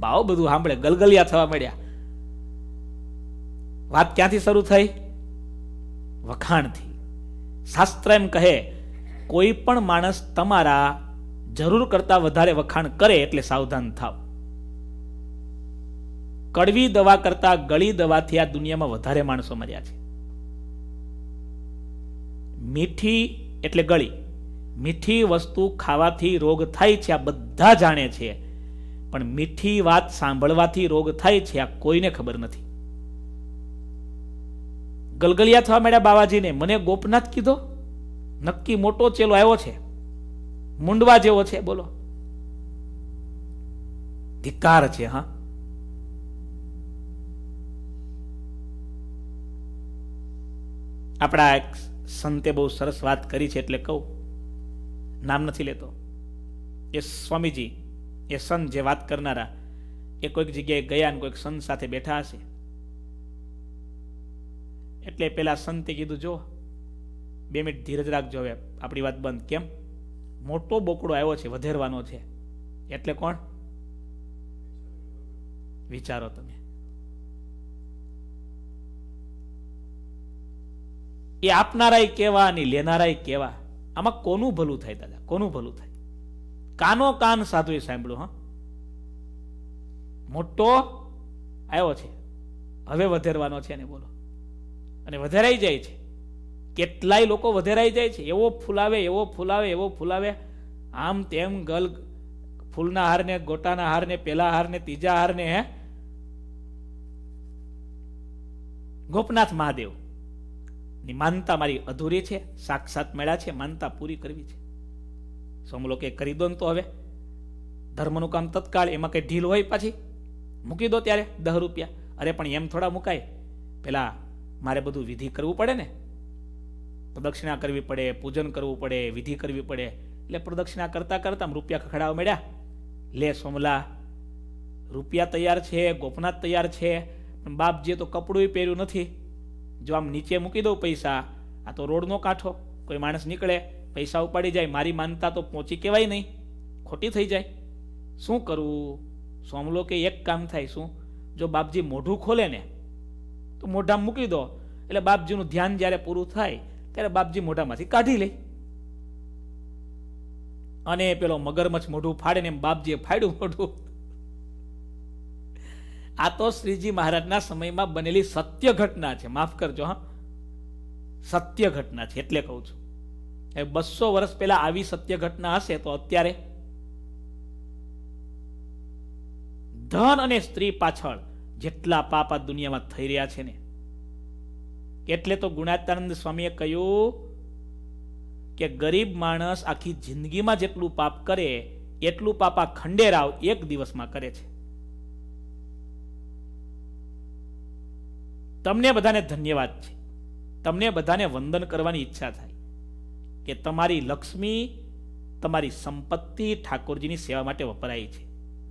બાવ બધું સાંભળે ગલગલિયા થવા મળ્યા વાત ક્યાંથી શરૂ થઈ વખાણથી શાસ્ત્ર એમ કહે કોઈ પણ માણસ તમારા જરૂર કરતા વધારે વખાણ કરે એટલે સાવધાન થાવ કડવી દવા કરતા ગળી દવાથી આ દુનિયામાં વધારે માણસો મર્યા છે મીઠી એટલે ગળી મીઠી વસ્તુ ખાવાથી રોગ થાય છે આ બધા જાણે છે પણ મીઠી વાત સાંભળવાથી રોગ થાય છે આ કોઈને ખબર નથી ગલગલિયા થવા માંડ્યા બાવાજીને મને ગોપનાથ કીધો નક્કી મોટો ચેલો આવ્યો છે મુંડવા જેવો છે બોલો ધિકાર છે હા આપણા એક સંતે બહુ સરસ વાત કરી છે એટલે કહું નામ નથી લેતો એ સ્વામીજી એ સંત જે વાત કરનારા એ કોઈક જગ્યાએ ગયા અને કોઈક સંત સાથે બેઠા હશે એટલે પેલા સંતે કીધું જો બે મિનિટ ધીરજ રાખજો હવે આપણી વાત બંધ કેમ મોટો બોકડો આવ્યો છે વધેરવાનો છે એટલે કોણ વિચારો તમે એ આપનારાય કેવા અને લેનારાય કેવા આમાં કોનું ભલું થાય દાદા કોનું ભલું થાય કાનો કાન સાધુએ સાંભળ્યું હા મોટો આવ્યો છે હવે વધારવાનો છે એને બોલો અને વધારાઈ જાય છે કેટલાય લોકો વધારાઈ જાય છે એવો ફૂલાવે એવો ફૂલાવે એવો ફૂલાવે આમ તેમ ગલ ફૂલના હારને ગોટાના હારને પેલા હારને ત્રીજા હારને હે ગોપનાથ મહાદેવ ની માનતા મારી અધૂરી છે સાક્ષાત મેળા છે માનતા પૂરી કરવી છે સોમલો કે કરી દો ને તો હવે ધર્મનું કામ તત્કાળ એમાં કંઈ ઢીલ હોય પાછી મૂકી દો ત્યારે દહ રૂપિયા અરે પણ એમ થોડા મુકાય પેલા મારે બધું વિધિ કરવું પડે ને પ્રદક્ષિણા કરવી પડે પૂજન કરવું પડે વિધિ કરવી પડે એટલે પ્રદક્ષિણા કરતાં કરતાં રૂપિયા ખખડાવ મળ્યા લે સોમલા રૂપિયા તૈયાર છે ગોપનાથ તૈયાર છે પણ બાપજીએ તો કપડું પહેર્યું નથી જો આમ નીચે મૂકી દઉં પૈસા આ તો રોડનો કાંઠો કોઈ માણસ નીકળે પૈસા ઉપાડી જાય મારી માનતા તો પહોંચી કહેવાય નહીં ખોટી થઈ જાય શું કરવું સોમલો કે એક કામ થાય શું જો બાપજી મોઢું ખોલે ને તો મોઢામાં મૂકી દો એટલે બાપજીનું ધ્યાન જ્યારે પૂરું થાય ત્યારે બાપજી મોઢામાંથી કાઢી લે અને પેલો મગરમચ્છ મોઢું ફાડે ને બાપજીએ ફાડ્યું મોઢું આ તો શ્રીજી મહારાજના સમયમાં બનેલી સત્ય ઘટના છે માફ કરજો હા સત્ય ઘટના છે એટલે કહું છું બસો વર્ષ પહેલા આવી સત્ય ઘટના હશે તો અત્યારે ધન અને સ્ત્રી પાછળ જેટલા પાપ આ દુનિયામાં થઈ રહ્યા છે ને એટલે તો ગુણાતાનંદ સ્વામીએ કહ્યું કે ગરીબ માણસ આખી જિંદગીમાં જેટલું પાપ કરે એટલું પાપ આ ખંડેરાવ એક દિવસમાં કરે છે તમને બધાને ધન્યવાદ છે તમને બધાને વંદન કરવાની ઈચ્છા થાય કે તમારી લક્ષ્મી તમારી સંપત્તિ ઠાકોરજીની સેવા માટે વપરાય છે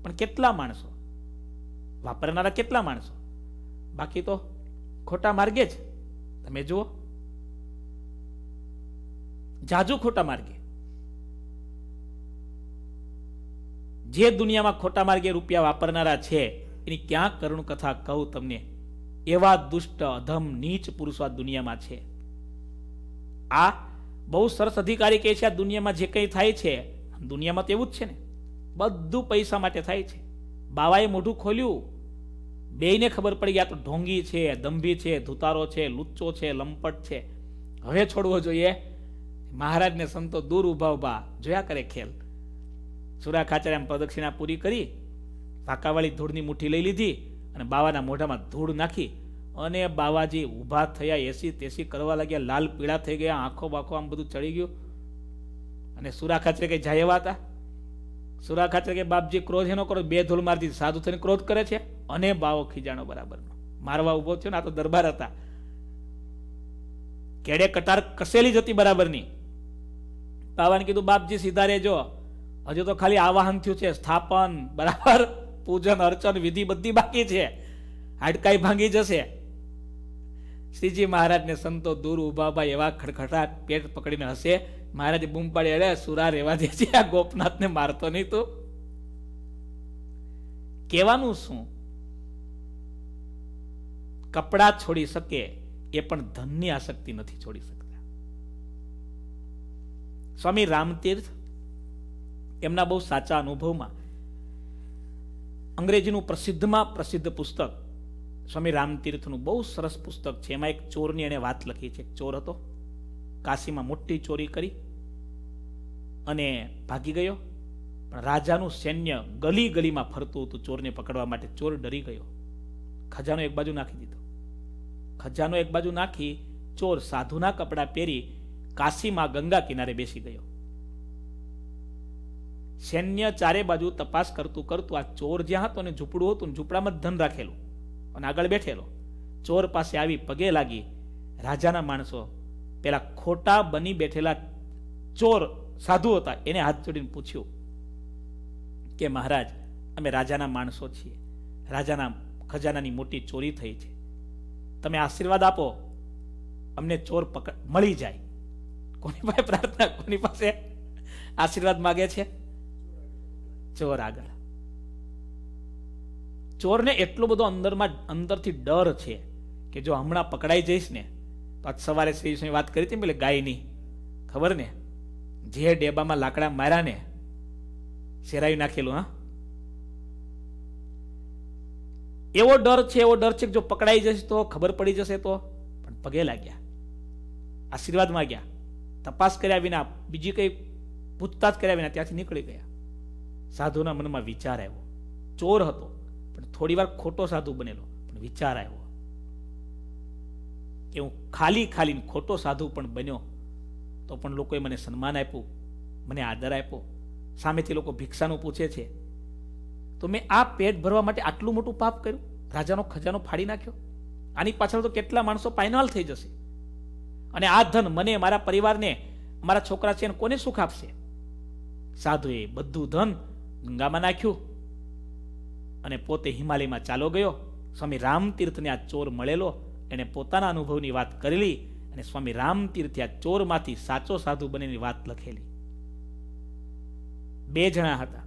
પણ કેટલા માણસો વાપરનારા કેટલા માણસો બાકી તો ખોટા માર્ગે જ તમે જુઓ જાજુ ખોટા માર્ગે જે દુનિયામાં ખોટા માર્ગે રૂપિયા વાપરનારા છે એની ક્યાં કરુણ કથા કહું તમને એવા દુષ્ટ અધમ નીચ પુરુષો દુનિયામાં છે આ બહુ સરસ અધિકારી કહે છે આ દુનિયામાં જે કંઈ થાય છે દુનિયામાં તો એવું જ છે ને બધું પૈસા માટે થાય છે બાવાએ મોઢું ખોલ્યું બેયને ખબર પડી ગયા તો ઢોંગી છે દંભી છે ધુતારો છે લુચ્ચો છે લંપટ છે હવે છોડવો જોઈએ મહારાજને સંતો દૂર ઉભા ઉભા જોયા કરે ખેલ સુરા ખાચર એમ પ્રદક્ષિણા પૂરી કરી ફાકાવાળી ધૂળની મુઠ્ઠી લઈ લીધી અને બાવાના મોઢામાં ધૂળ નાખી અને બાવાજી ઊભા થયા એસી તેસી કરવા લાગ્યા લાલ પીળા થઈ ગયા આંખો બાખો આમ બધું ચડી ગયું અને સુરા ખાચરે કંઈ જાય એવા હતા સુરા ખાચરે કે બાપજી ક્રોધ એનો કરો બે ધૂલ મારતી સાધુ થઈને ક્રોધ કરે છે અને બાવો ખીજાણો બરાબરનો મારવા ઉભો થયો ને આ તો દરબાર હતા કેડે કટાર કસેલી જતી બરાબરની બાવાને કીધું બાપજી સીધા રહેજો હજુ તો ખાલી આવાહન થયું છે સ્થાપન બરાબર પૂજન અર્ચન વિધિ બધી બાકી છે હાડકાઈ ભાંગી જશે શ્રીજી મહારાજને સંતો દૂર ઉભા ઉભા એવા ખડખડાટ પેટ પકડીને હશે મહારાજ બૂમ પાડી અરે સુરા રેવા દે છે આ ગોપનાથને મારતો નહીં તો કહેવાનું શું કપડા છોડી શકે એ પણ ધનની આસક્તિ નથી છોડી શકતા સ્વામી રામતીર્થ એમના બહુ સાચા અનુભવમાં અંગ્રેજીનું પ્રસિદ્ધમાં પ્રસિદ્ધ પુસ્તક સ્વામી રામતીર્થનું બહુ સરસ પુસ્તક છે એમાં એક ચોરની એણે વાત લખી છે ચોર હતો કાશીમાં મોટી ચોરી કરી અને ભાગી ગયો પણ રાજાનું સૈન્ય ગલી ગલીમાં ફરતું હતું ચોરને પકડવા માટે ચોર ડરી ગયો ખજાનો એક બાજુ નાખી દીધો ખજાનો એક બાજુ નાખી ચોર સાધુના કપડાં પહેરી કાશીમાં ગંગા કિનારે બેસી ગયો સૈન્ય ચારે બાજુ તપાસ કરતું કરતું આ ચોર જ્યાં હતો અને ઝૂંપડું હતું ઝૂંપડામાં ધન રાખેલું અને આગળ બેઠેલો ચોર પાસે આવી પગે લાગી રાજાના માણસો પેલા ખોટા બની બેઠેલા ચોર સાધુ હતા એને હાથ જોડીને પૂછ્યું કે મહારાજ અમે રાજાના માણસો છીએ રાજાના ખજાનાની મોટી ચોરી થઈ છે તમે આશીર્વાદ આપો અમને ચોર પકડ મળી જાય કોની પાસે પ્રાર્થના કોની પાસે આશીર્વાદ માગે છે ચોર આગળ ચોરને એટલો બધો અંદરમાં અંદરથી ડર છે કે જો હમણાં પકડાઈ જઈશ ને તો આજ સવારે શ્રીષ્ણની વાત કરી હતી પેલે ગાયની ખબર ને જે ડેબામાં લાકડા માર્યા ને શેરાવી નાખેલું હા એવો ડર છે એવો ડર છે કે જો પકડાઈ જશે તો ખબર પડી જશે તો પણ પગે લાગ્યા આશીર્વાદ માગ્યા તપાસ કર્યા વિના બીજી કંઈ પૂછતાછ કર્યા વિના ત્યાંથી નીકળી ગયા સાધુના મનમાં વિચાર આવ્યો ચોર હતો થોડી વાર ખોટો સાધુ બનેલો પણ વિચાર આવ્યો કે હું ખાલી ખાલી ખોટો સાધુ પણ બન્યો તો પણ લોકોએ મને સન્માન આપ્યું મને આદર આપ્યો સામેથી લોકો ભિક્ષાનું પૂછે છે તો મેં આ પેટ ભરવા માટે આટલું મોટું પાપ કર્યું રાજાનો ખજાનો ફાડી નાખ્યો આની પાછળ તો કેટલા માણસો પાયનાલ થઈ જશે અને આ ધન મને મારા પરિવારને મારા છોકરા છે કોને સુખ આપશે સાધુએ બધું ધન ગંગામાં નાખ્યું અને પોતે હિમાલયમાં ચાલો ગયો સ્વામી રામતીર્થને આ ચોર મળેલો એણે પોતાના અનુભવની વાત કરેલી અને સ્વામી રામતીર્થે આ ચોરમાંથી સાચો સાધુ બનેની વાત લખેલી બે જણા હતા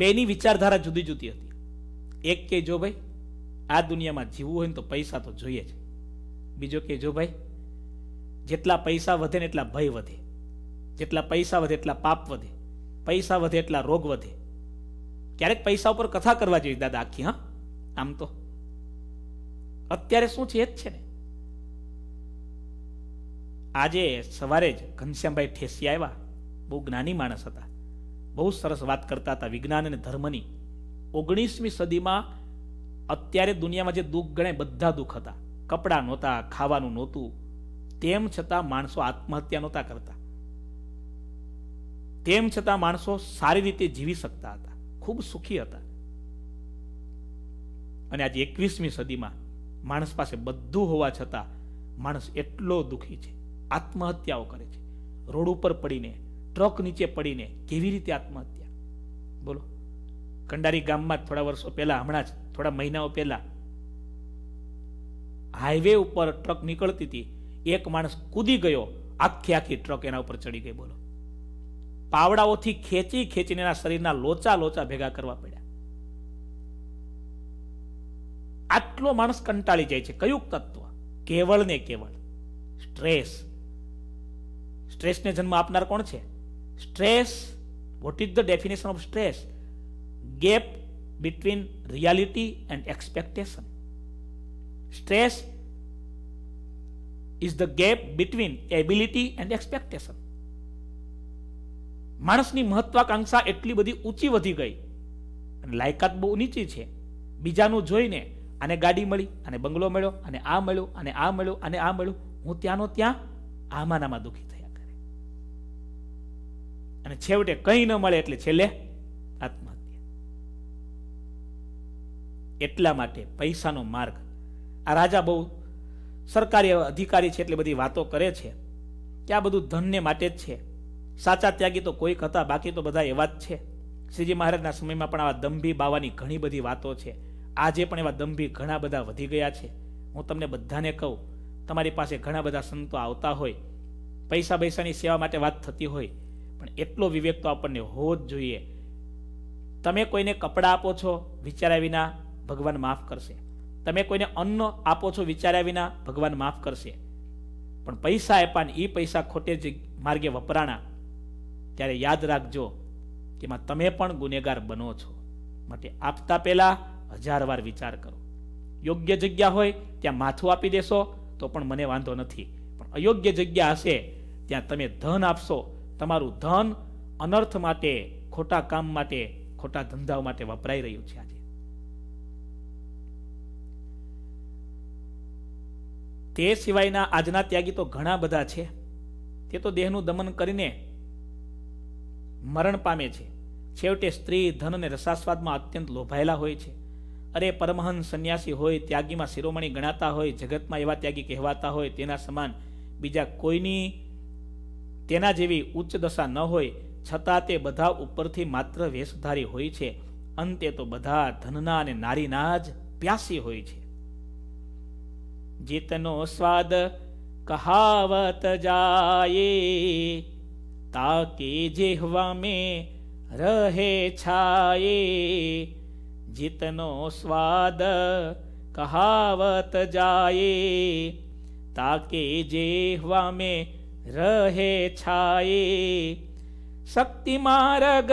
બેની વિચારધારા જુદી જુદી હતી એક કે જો ભાઈ આ દુનિયામાં જીવવું હોય ને તો પૈસા તો જોઈએ છે બીજો કે જો ભાઈ જેટલા પૈસા વધે ને એટલા ભય વધે જેટલા પૈસા વધે એટલા પાપ વધે પૈસા વધે એટલા રોગ વધે ક્યારેક પૈસા ઉપર કથા કરવા જોઈએ દાદા આખી હા આમ તો અત્યારે શું છે એ જ છે ને આજે સવારે જ ઘનશ્યામભાઈ ઠેસી આવ્યા બહુ જ્ઞાની માણસ હતા બહુ સરસ વાત કરતા હતા વિજ્ઞાન અને ધર્મની ઓગણીસમી સદીમાં અત્યારે દુનિયામાં જે દુઃખ ગણાય બધા દુઃખ હતા કપડાં નહોતા ખાવાનું નહોતું તેમ છતાં માણસો આત્મહત્યા નહોતા કરતા તેમ છતાં માણસો સારી રીતે જીવી શકતા હતા ખૂબ સુખી હતા અને આજે એકવીસમી સદીમાં માણસ પાસે બધું હોવા છતાં માણસ એટલો દુઃખી છે આત્મહત્યાઓ કરે છે રોડ ઉપર પડીને ટ્રક નીચે પડીને કેવી રીતે આત્મહત્યા બોલો કંડારી ગામમાં થોડા વર્ષો પહેલા હમણાં જ થોડા મહિનાઓ પહેલા હાઈવે ઉપર ટ્રક નીકળતી હતી એક માણસ કૂદી ગયો આખી આખી ટ્રક એના ઉપર ચડી ગઈ બોલો પાવડાઓથી ખેંચી ખેંચીને એના શરીરના લોચા લોચા ભેગા કરવા પડ્યા આટલો માણસ કંટાળી જાય છે કયું તત્વ કેવળ ને કેવળ સ્ટ્રેસ સ્ટ્રેસને જન્મ આપનાર કોણ છે stress what is the definition of stress gap between reality and expectation stress is the gap between ability and expectation માણસની મહત્વાકાંક્ષા એટલી બધી ઊંચી વધી ગઈ અને લાયકાત બહુ નીચી છે બીજાનું જોઈને આને ગાડી મળી અને બંગલો મળ્યો અને આ મળ્યો અને આ મળ્યો અને આ મળ્યો હું ત્યાંનો ત્યાં આમાનામાં દુઃખી થયા કરે અને છેવટે કંઈ ન મળે એટલે છેલ્લે આત્મહત્યા એટલા માટે પૈસાનો માર્ગ આ રાજા બહુ સરકારી અધિકારી છે એટલે બધી વાતો કરે છે કે આ બધું ધનને માટે જ છે સાચા ત્યાગી તો કોઈક હતા બાકી તો બધા એવા જ છે શ્રીજી મહારાજના સમયમાં પણ આવા દંભી બાવાની ઘણી બધી વાતો છે આજે પણ એવા દંભી ઘણા બધા વધી ગયા છે હું તમને બધાને કહું તમારી પાસે ઘણા બધા સંતો આવતા હોય પૈસા પૈસાની સેવા માટે વાત થતી હોય પણ એટલો વિવેક તો આપણને હોવો જ જોઈએ તમે કોઈને કપડાં આપો છો વિચાર્યા વિના ભગવાન માફ કરશે તમે કોઈને અન્ન આપો છો વિચાર્યા વિના ભગવાન માફ કરશે પણ પૈસા આપ્યા ને એ પૈસા ખોટે જ માર્ગે વપરાણા ત્યારે યાદ રાખજો તેમાં તમે પણ ગુનેગાર બનો છો માટે આપતા પહેલાં હજાર વાર વિચાર કરો યોગ્ય જગ્યા હોય ત્યાં માથું આપી દેશો તો પણ મને વાંધો નથી પણ અયોગ્ય જગ્યા હશે ત્યાં તમે ધન આપશો તમારું ધન અનર્થ માટે ખોટા કામ માટે ખોટા ધંધાઓ માટે વપરાઈ રહ્યું છે આજે તે સિવાયના આજના ત્યાગી તો ઘણા બધા છે તે તો દેહનું દમન કરીને મરણ પામે છે છેવટે સ્ત્રી ધન અને રસાસ્વાદમાં અત્યંત લોભાયેલા હોય છે અરે પરમહંસ સંન્યાસી હોય ત્યાગીમાં શિરોમણી ગણાતા હોય જગતમાં એવા ત્યાગી કહેવાતા હોય તેના સમાન બીજા કોઈની તેના જેવી ઉચ્ચ દશા ન હોય છતાં તે બધા ઉપરથી માત્ર વેશધારી હોય છે અંતે તો બધા ધનના અને નારીના જ પ્યાસી હોય છે જીતનો સ્વાદ કહાવત જાયે તાકે જેહવા મેં રહે છાયે જીતનો સ્વાદ કહાવત જાયે તાકે જેહવા મેં રહે છાયે શક્તિ માર્ગ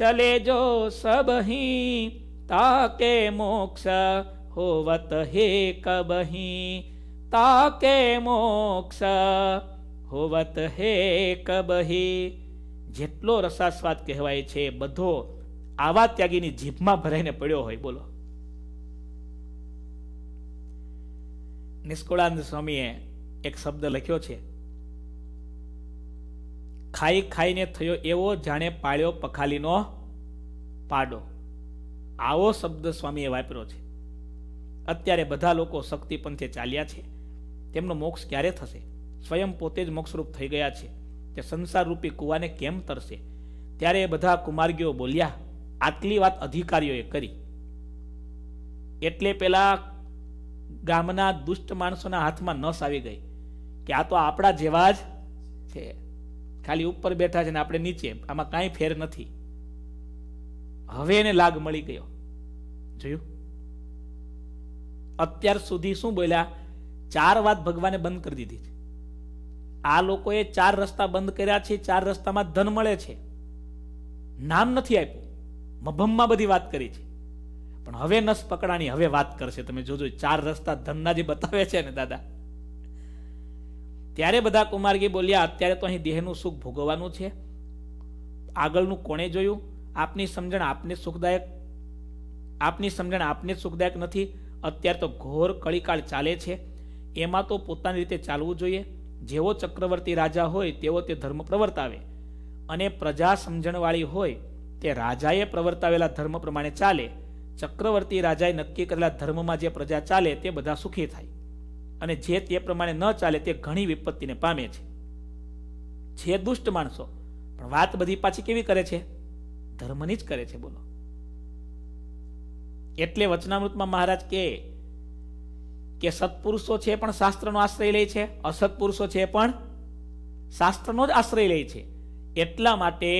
ચલે જો સબહી તાકે મોક્ષ હોવત હે કબહી તાકે મોક્ષ હોવત હે કબહી જેટલો રસાસ્વાદ કહેવાય છે બધો આવા ત્યાગીની જીભમાં ભરાઈને પડ્યો હોય બોલો નિષ્કુળાનંદ સ્વામીએ એક શબ્દ લખ્યો છે ખાઈ ખાઈને થયો એવો જાણે પાળ્યો પખાલીનો પાડો આવો શબ્દ સ્વામીએ વાપર્યો છે અત્યારે બધા લોકો શક્તિપંથે ચાલ્યા છે તેમનો મોક્ષ ક્યારે થશે સ્વયં પોતે જ મોક્ષરૂપ થઈ ગયા છે તે રૂપી કુવાને કેમ તરશે ત્યારે એ બધા કુમાર્ગીઓ બોલ્યા આટલી વાત અધિકારીઓએ કરી એટલે પેલા ગામના દુષ્ટ માણસોના હાથમાં નસ આવી ગઈ કે આ તો આપણા જેવા જ છે ખાલી ઉપર બેઠા છે ને આપણે નીચે આમાં કાંઈ ફેર નથી હવે એને લાગ મળી ગયો જોયું અત્યાર સુધી શું બોલ્યા ચાર વાત ભગવાને બંધ કરી દીધી છે આ લોકોએ ચાર રસ્તા બંધ કર્યા છે ચાર રસ્તામાં ધન મળે છે નામ નથી આપ્યું મભમમાં બધી વાત કરી છે પણ હવે નસ પકડાની હવે વાત કરશે તમે જોજો ચાર રસ્તા ધનના જે બતાવે છે ને દાદા ત્યારે બધા કુમારગી બોલ્યા અત્યારે તો અહીં દેહનું સુખ ભોગવવાનું છે આગળનું કોણે જોયું આપની સમજણ આપને સુખદાયક આપની સમજણ આપને સુખદાયક નથી અત્યારે તો ઘોર કળીકાળ ચાલે છે એમાં તો પોતાની રીતે ચાલવું જોઈએ જેવો ચક્રવર્તી રાજા હોય તેવો તે ધર્મ પ્રવર્તાવે અને પ્રજા સમજણવાળી હોય તે રાજાએ પ્રવર્તાવેલા ધર્મ પ્રમાણે ચાલે ચક્રવર્તી રાજાએ નક્કી કરેલા ધર્મમાં જે પ્રજા ચાલે તે બધા સુખી થાય અને જે તે પ્રમાણે ન ચાલે તે ઘણી વિપત્તિને પામે છે જે દુષ્ટ માણસો પણ વાત બધી પાછી કેવી કરે છે ધર્મની જ કરે છે બોલો એટલે વચનામૃતમાં મહારાજ કે કે સત્પુરુષો છે પણ શાસ્ત્રનો આશ્રય લે છે અસત્પુરુષો છે પણ શાસ્ત્રનો જ આશ્રય લે છે એટલા માટે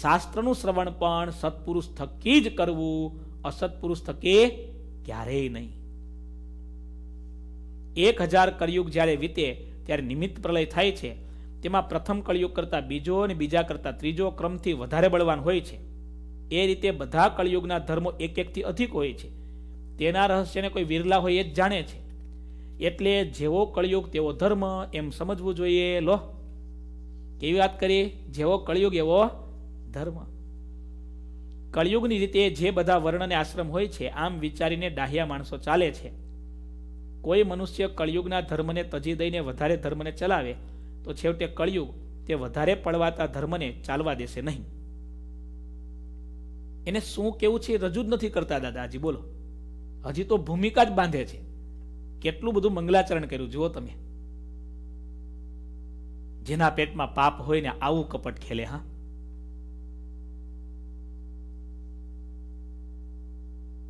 શાસ્ત્રનું શ્રવણ પણ સત્પુરુષ થકી જ કરવું અસત્પુરુષ થકે ક્યારેય નહીં એક હજાર કળિયુગ જ્યારે વીતે ત્યારે નિમિત્ત પ્રલય થાય છે તેમાં પ્રથમ કળિયુગ કરતાં બીજો અને બીજા કરતાં ત્રીજો ક્રમથી વધારે બળવાન હોય છે એ રીતે બધા કળિયુગના ધર્મો એક એકથી અધિક હોય છે તેના રહસ્યને કોઈ વિરલા હોય એ જ જાણે છે એટલે જેવો કળિયુગ તેવો ધર્મ એમ સમજવું જોઈએ લો કેવી વાત કરી જેવો કળિયુગ એવો ધર્મ કળિયુગની રીતે જે બધા વર્ણ અને આશ્રમ હોય છે આમ વિચારીને ડાહ્યા માણસો ચાલે છે કોઈ મનુષ્ય કળિયુગના ધર્મને તજી દઈને વધારે ધર્મને ચલાવે તો છેવટે કળિયુગ તે વધારે પળવાતા ધર્મને ચાલવા દેશે નહીં એને શું કેવું છે રજૂ જ નથી કરતા દાદાજી બોલો હજી તો ભૂમિકા જ બાંધે છે કેટલું બધું મંગલાચરણ કર્યું જુઓ તમે જેના પેટમાં પાપ હોય ને આવું કપટ ખેલે હા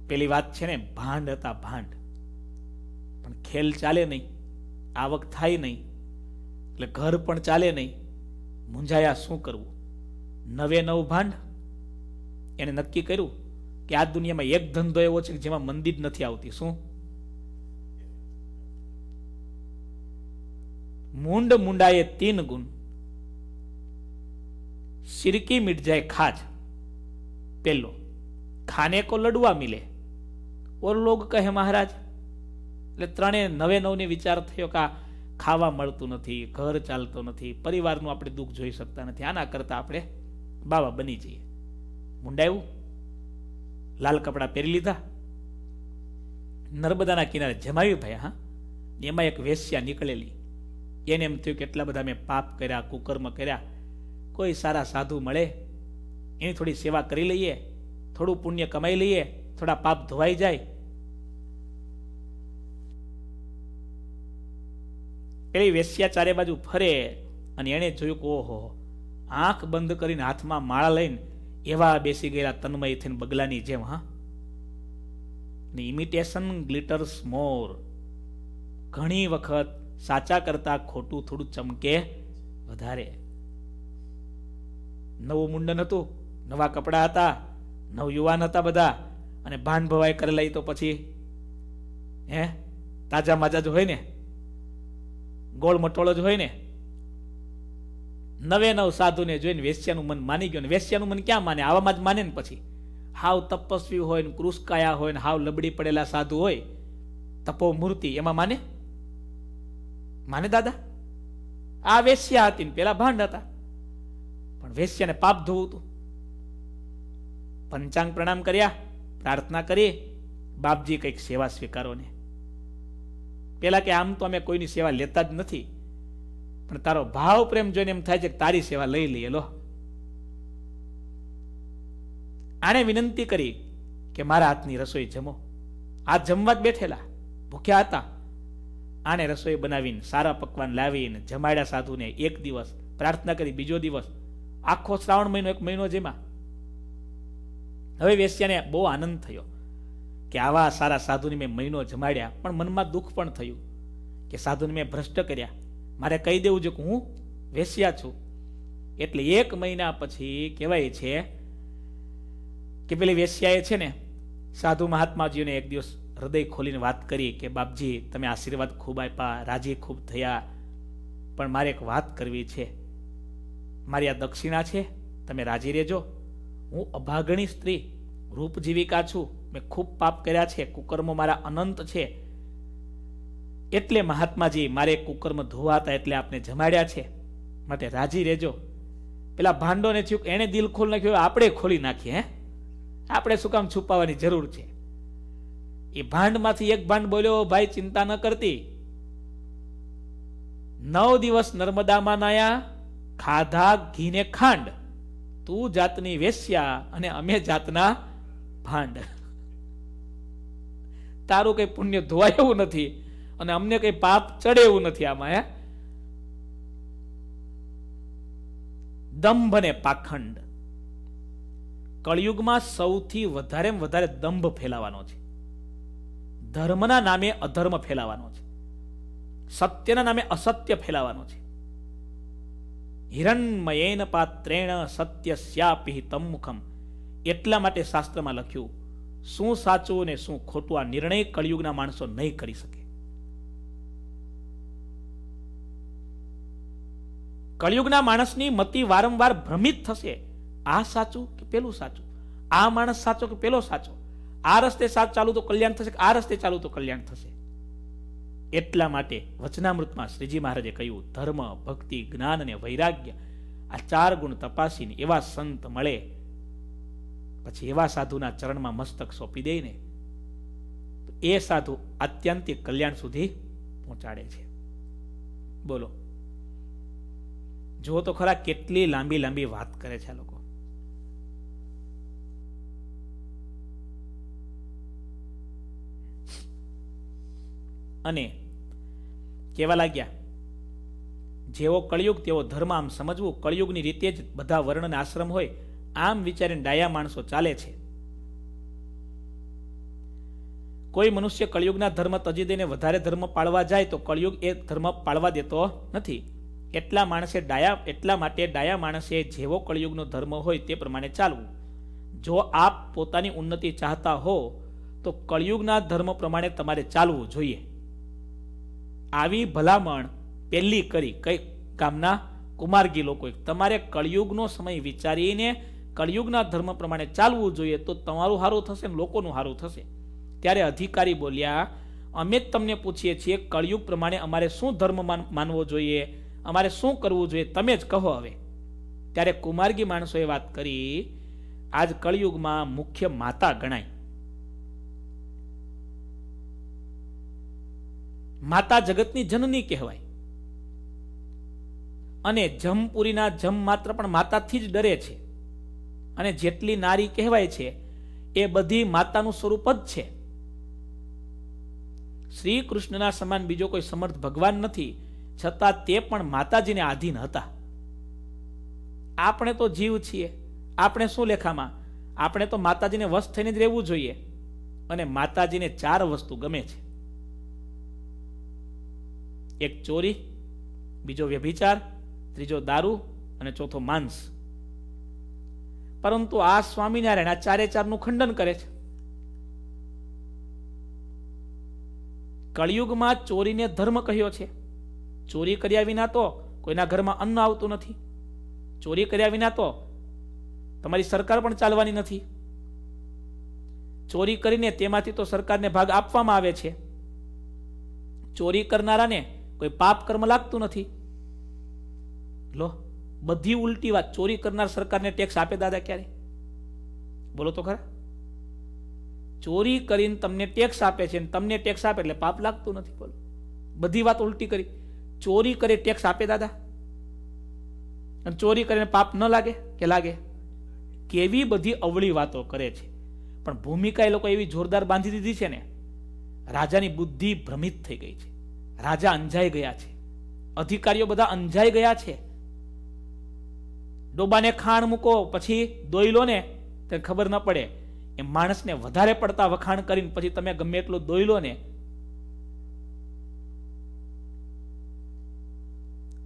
પેલી વાત છે ને ભાંડ હતા ભાંડ પણ ખેલ ચાલે નહીં આવક થાય નહીં એટલે ઘર પણ ચાલે નહીં મૂંઝાયા શું કરવું નવે નવું ભાંડ એને નક્કી કર્યું કે આ દુનિયામાં એક ધંધો એવો છે જેમાં મંદિર નથી આવતી શું મુંડ મુંડાએ તીન ગુણ સિરકી મિટ જાય ખાજ પેલો ખાને કો લડવા મિલે ઓર લોગ કહે મહારાજ એટલે ત્રણે નવે નવને વિચાર થયો કે ખાવા મળતું નથી ઘર ચાલતું નથી પરિવારનું આપણે દુઃખ જોઈ શકતા નથી આના કરતા આપણે બાબા બની જઈએ મુંડાયું લાલ કપડાં પહેરી લીધા નર્મદાના કિનારે જમાવી ભાઈ હા એમાં એક વેશ્યા નીકળેલી એને એમ થયું કેટલા બધા મેં પાપ કર્યા કુકર્મ કર્યા કોઈ સારા સાધુ મળે એની થોડી સેવા કરી લઈએ થોડું પુણ્ય કમાઈ લઈએ થોડા પાપ ધોવાઈ જાય પેલી વેશ્યા ચારે બાજુ ફરે અને એણે જોયું કે ઓહો આંખ બંધ કરીને હાથમાં માળા લઈને એવા બેસી ગયેલા તન્મય થઈને બગલાની જેમ હા ને ઇમિટેશન ગ્લિટર્સ મોર ઘણી વખત સાચા કરતા ખોટું થોડું ચમકે વધારે નવું મુંડન હતું નવા કપડાં હતા યુવાન હતા બધા અને ભાન ભવાઈ કરેલા તો પછી હે તાજા માજા જ હોય ને ગોળ મટોળો જ હોય ને નવે નવ સાધુને જોઈને વેશ્યાનું મન માની ગયું ને વેશ્યાનું મન ક્યાં માને આવામાં જ માને ને પછી હાવ તપસ્વી હોય ને કૃષકાયા હોય ને હાવ લબડી પડેલા સાધુ હોય તપો મૂર્તિ એમાં માને માને દાદા આ વેશ્યા હતી ને પેલા ભાંડ હતા પણ વેશ્યાને પાપ ધોવું હતું પંચાંગ પ્રણામ કર્યા પ્રાર્થના કરી બાપજી કંઈક સેવા સ્વીકારો ને પેલા કે આમ તો અમે કોઈની સેવા લેતા જ નથી પણ તારો ભાવ પ્રેમ જોઈને એમ થાય છે કે તારી સેવા લઈ લઈએ લો આણે વિનંતી કરી કે મારા હાથની રસોઈ જમો આ જમવા જ બેઠેલા ભૂખ્યા હતા આણે રસોઈ બનાવીને સારા પકવાન લાવીને જમાડ્યા સાધુને એક દિવસ પ્રાર્થના કરી બીજો દિવસ આખો શ્રાવણ મહિનો એક મહિનો જેમાં હવે વેસ્યાને બહુ આનંદ થયો કે આવા સારા સાધુને મેં મહિનો જમાડ્યા પણ મનમાં દુઃખ પણ થયું કે સાધુને મેં ભ્રષ્ટ કર્યા મારે કહી દેવું છે કે હું વેશ્યા છું એટલે એક મહિના પછી કહેવાય છે કે પેલી વેશ્યાએ છે ને સાધુ મહાત્માજીઓને એક દિવસ હૃદય ખોલીને વાત કરી કે બાપજી તમે આશીર્વાદ ખૂબ આપ્યા રાજી ખૂબ થયા પણ મારે એક વાત કરવી છે મારી આ દક્ષિણા છે તમે રાજી રહેજો હું અભાગણી સ્ત્રી રૂપજીવિકા છું મેં ખૂબ પાપ કર્યા છે કુકર્મો મારા અનંત છે એટલે મહાત્માજી મારે કુકર્મ ધોવાતા એટલે આપને જમાડ્યા છે માટે રાજી રહેજો પેલા ભાંડોને થયું એણે દિલ ખોલ નાખ્યું આપણે ખોલી નાખીએ હે આપણે શું કામ છુપાવવાની જરૂર છે એ ભાંડમાંથી એક ભાંડ બોલ્યો ભાઈ ચિંતા ન કરતી નવ દિવસ નર્મદામાં નાયા ખાધા ઘીને ખાંડ તું જાતની વેશ્યા અને અમે જાતના ભાંડ તારું કઈ પુણ્ય ધોવાય એવું નથી અને અમને કંઈ પાપ ચડે એવું નથી આમાં દંભ ને પાખંડ કળિયુગમાં સૌથી વધારે વધારે દંભ ફેલાવાનો છે ધર્મના નામે અધર્મ ફેલાવાનો છે સત્યના નામે અસત્ય ફેલાવાનો છે હિરણમયેન પાત્રેણ સત્ય સ્યાપિહિતમ મુખમ એટલા માટે શાસ્ત્રમાં લખ્યું શું સાચું અને શું ખોટું આ નિર્ણય કળિયુગના માણસો નહીં કરી શકે કળિયુગના માણસની મતિ વારંવાર ભ્રમિત થશે આ સાચું કે પેલું સાચું આ માણસ સાચો કે પેલો સાચો આ રસ્તે સાથ ચાલુ તો કલ્યાણ થશે આ રસ્તે ચાલુ તો કલ્યાણ થશે એટલા માટે વચનામૃતમાં શ્રીજી મહારાજે કહ્યું ધર્મ ભક્તિ જ્ઞાન અને વૈરાગ્ય આ ચાર ગુણ તપાસીને એવા સંત મળે પછી એવા સાધુના ચરણમાં મસ્તક સોંપી દઈને એ સાધુ આત્યંતિક કલ્યાણ સુધી પહોંચાડે છે બોલો જુઓ તો ખરા કેટલી લાંબી લાંબી વાત કરે છે આ લોકો અને કહેવા લાગ્યા જેવો કળિયુગ તેવો ધર્મ આમ સમજવું કળિયુગની રીતે જ બધા વર્ણન આશ્રમ હોય આમ વિચારીને ડાયા માણસો ચાલે છે કોઈ મનુષ્ય કળિયુગના ધર્મ તજી દઈને વધારે ધર્મ પાળવા જાય તો કળિયુગ એ ધર્મ પાળવા દેતો નથી એટલા માણસે ડાયા એટલા માટે ડાયા માણસે જેવો કળિયુગનો ધર્મ હોય તે પ્રમાણે ચાલવું જો આપ પોતાની ઉન્નતિ ચાહતા હો તો કળિયુગના ધર્મ પ્રમાણે તમારે ચાલવું જોઈએ આવી ભલામણ પહેલી કરી કઈ ગામના કુમારગી લોકોએ તમારે કળિયુગનો સમય વિચારીને કળિયુગના ધર્મ પ્રમાણે ચાલવું જોઈએ તો તમારું સારું થશે ને લોકોનું સારું થશે ત્યારે અધિકારી બોલ્યા અમે જ તમને પૂછીએ છીએ કળિયુગ પ્રમાણે અમારે શું ધર્મ માનવો જોઈએ અમારે શું કરવું જોઈએ તમે જ કહો હવે ત્યારે કુમાર્ગી માણસોએ વાત કરી આજ કળયુગમાં મુખ્ય માતા ગણાય માતા જગતની જનની કહેવાય અને જમપુરીના જમ માત્ર પણ માતાથી જ ડરે છે અને જેટલી નારી કહેવાય છે એ બધી માતાનું સ્વરૂપ જ છે શ્રી કૃષ્ણના સમાન બીજો કોઈ સમર્થ ભગવાન નથી છતાં તે પણ માતાજીને આધીન હતા આપણે તો જીવ છીએ આપણે શું લેખામાં આપણે તો માતાજીને વશ થઈને જ રહેવું જોઈએ અને માતાજીને ચાર વસ્તુ ગમે છે એક ચોરી બીજો વ્યભિચાર ત્રીજો દારૂ અને ચોથો માંસ પરંતુ આ સ્વામિનારાયણ આ ચારે ચારનું ખંડન કરે છે કળિયુગમાં ચોરીને ધર્મ કહ્યો છે ચોરી કર્યા વિના તો કોઈના ઘરમાં અન્ન આવતું નથી ચોરી કર્યા વિના તો તમારી સરકાર પણ ચાલવાની નથી ચોરી કરીને તેમાંથી તો સરકારને ભાગ આપવામાં આવે છે ચોરી કરનારાને કોઈ પાપ કર્મ લાગતું નથી લો બધી ઉલટી વાત ચોરી કરનાર સરકારને ટેક્સ આપે દાદા ક્યારે બોલો તો ખરા ચોરી કરીને તમને ટેક્સ આપે છે તમને ટેક્સ આપે એટલે પાપ લાગતું નથી બોલો બધી વાત ઉલટી કરી ચોરી કરે ટેક્સ આપે દાદા અને ચોરી કરીને પાપ ન લાગે કે લાગે કેવી બધી અવળી વાતો કરે છે પણ ભૂમિકા એ લોકો એવી જોરદાર બાંધી દીધી છે ને રાજાની બુદ્ધિ ભ્રમિત થઈ ગઈ છે રાજા અંજાઈ ગયા છે અધિકારીઓ બધા અંજાઈ ગયા છે ડોબાને ખાણ મૂકો પછી દોઈ લો ને તે ખબર ન પડે એ માણસને વધારે પડતા વખાણ કરીને પછી તમે ગમે એટલું દોઈ લો ને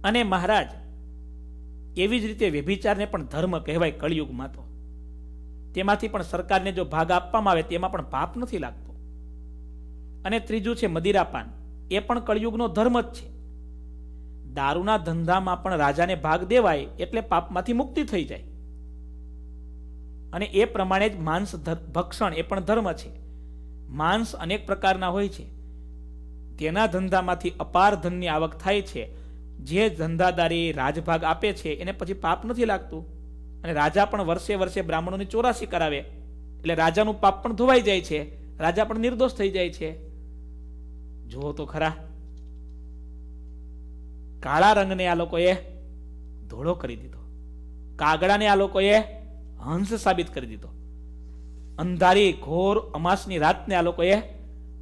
અને મહારાજ એવી જ રીતે વ્યભિચારને પણ ધર્મ કહેવાય કળિયુગમાં તો તેમાંથી પણ સરકારને જો ભાગ આપવામાં આવે તેમાં પણ પાપ નથી લાગતો અને ત્રીજું છે મદિરાપાન એ પણ કળિયુગનો ધર્મ જ છે દારૂના ધંધામાં પણ રાજાને ભાગ દેવાય એટલે પાપમાંથી મુક્તિ થઈ જાય અને એ પ્રમાણે જ માંસ ભક્ષણ એ પણ ધર્મ છે માંસ અનેક પ્રકારના હોય છે તેના ધંધામાંથી અપાર ધનની આવક થાય છે જે ધંધાદારી રાજભાગ આપે છે એને પછી પાપ નથી લાગતું અને રાજા પણ વર્ષે વર્ષે બ્રાહ્મણોની ચોરાસી કરાવે એટલે રાજાનું પાપ પણ ધોવાઈ જાય છે રાજા પણ નિર્દોષ થઈ જાય છે જુઓ તો ખરા કાળા રંગને આ લોકોએ ધોળો કરી દીધો કાગડાને આ લોકોએ હંસ સાબિત કરી દીધો અંધારી ઘોર અમાસની રાતને આ લોકોએ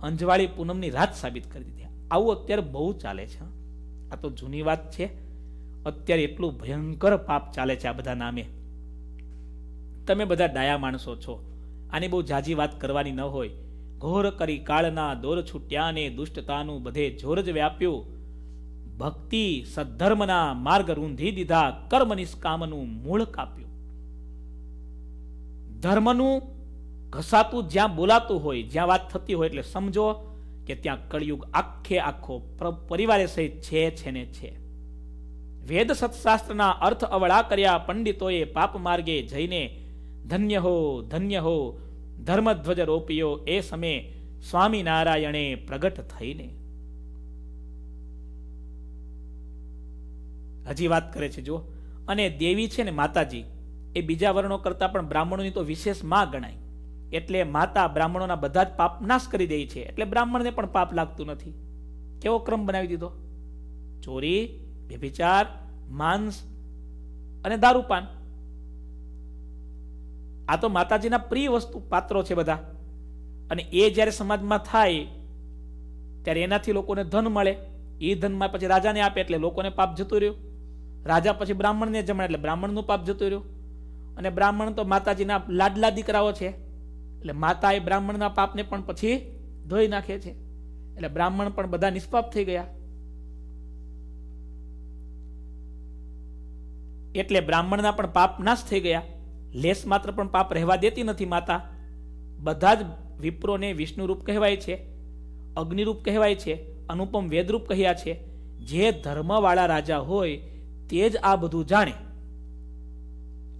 અંજવાળી પૂનમની રાત સાબિત કરી દીધી આવું અત્યારે બહુ ચાલે છે આ તો જૂની વાત છે અત્યારે એટલું ભયંકર પાપ ચાલે છે આ બધા નામે તમે બધા ડાયા માણસો છો આની બહુ જાજી વાત કરવાની ન હોય ઘોર કરી કાળના દોર છૂટ્યાને દુષ્ટતાનું બધે જોર જ વ્યાપ્યું ભક્તિ સદ્ધર્મના માર્ગ રૂંધી દીધા કર્મ નિષ્કામનું મૂળ કાપ્યું ધર્મનું ઘસાતું જ્યાં બોલાતું હોય જ્યાં વાત થતી હોય એટલે સમજો કે ત્યાં કળિયુગ આખે આખો પરિવારે સહિત છે છે ને છે વેદ સત્શાસ્ત્રના અર્થ અવળા કર્યા પંડિતોએ પાપ માર્ગે જઈને ધન્ય હો ધન્ય હો ધર્મધ્વજ રોપિયો એ સમયે સ્વામિનારાયણે પ્રગટ થઈને હજી વાત કરે છે જો અને દેવી છે ને માતાજી એ બીજા વર્ણો કરતા પણ બ્રાહ્મણોની તો વિશેષ માં ગણાય એટલે માતા બ્રાહ્મણોના બધા જ પાપ નાશ કરી દે છે એટલે બ્રાહ્મણને પણ પાપ લાગતું નથી કેવો ક્રમ બનાવી દીધો ચોરી વ્યભિચાર માંસ અને દારૂપાન આ તો માતાજીના પ્રિય વસ્તુ પાત્રો છે બધા અને એ જ્યારે સમાજમાં થાય ત્યારે એનાથી લોકોને ધન મળે એ ધનમાં પછી રાજાને આપે એટલે લોકોને પાપ જતું રહ્યું રાજા પછી બ્રાહ્મણને જમણે એટલે બ્રાહ્મણનું પાપ જતું રહ્યું અને બ્રાહ્મણ તો માતાજીના લાડલા દીકરાઓ છે એટલે માતા એ બ્રાહ્મણના પાપને પણ પછી ધોઈ નાખે છે એટલે બ્રાહ્મણ પણ બધા નિષ્પાપ થઈ ગયા એટલે બ્રાહ્મણના પણ પાપ નાશ થઈ ગયા લેસ માત્ર પણ પાપ રહેવા દેતી નથી માતા બધા જ વિપ્રોને વિષ્ણુ રૂપ કહેવાય છે અગ્નિરૂપ કહેવાય છે અનુપમ વેદરૂપ કહ્યા છે જે ધર્મવાળા રાજા હોય તે જ આ બધું જાણે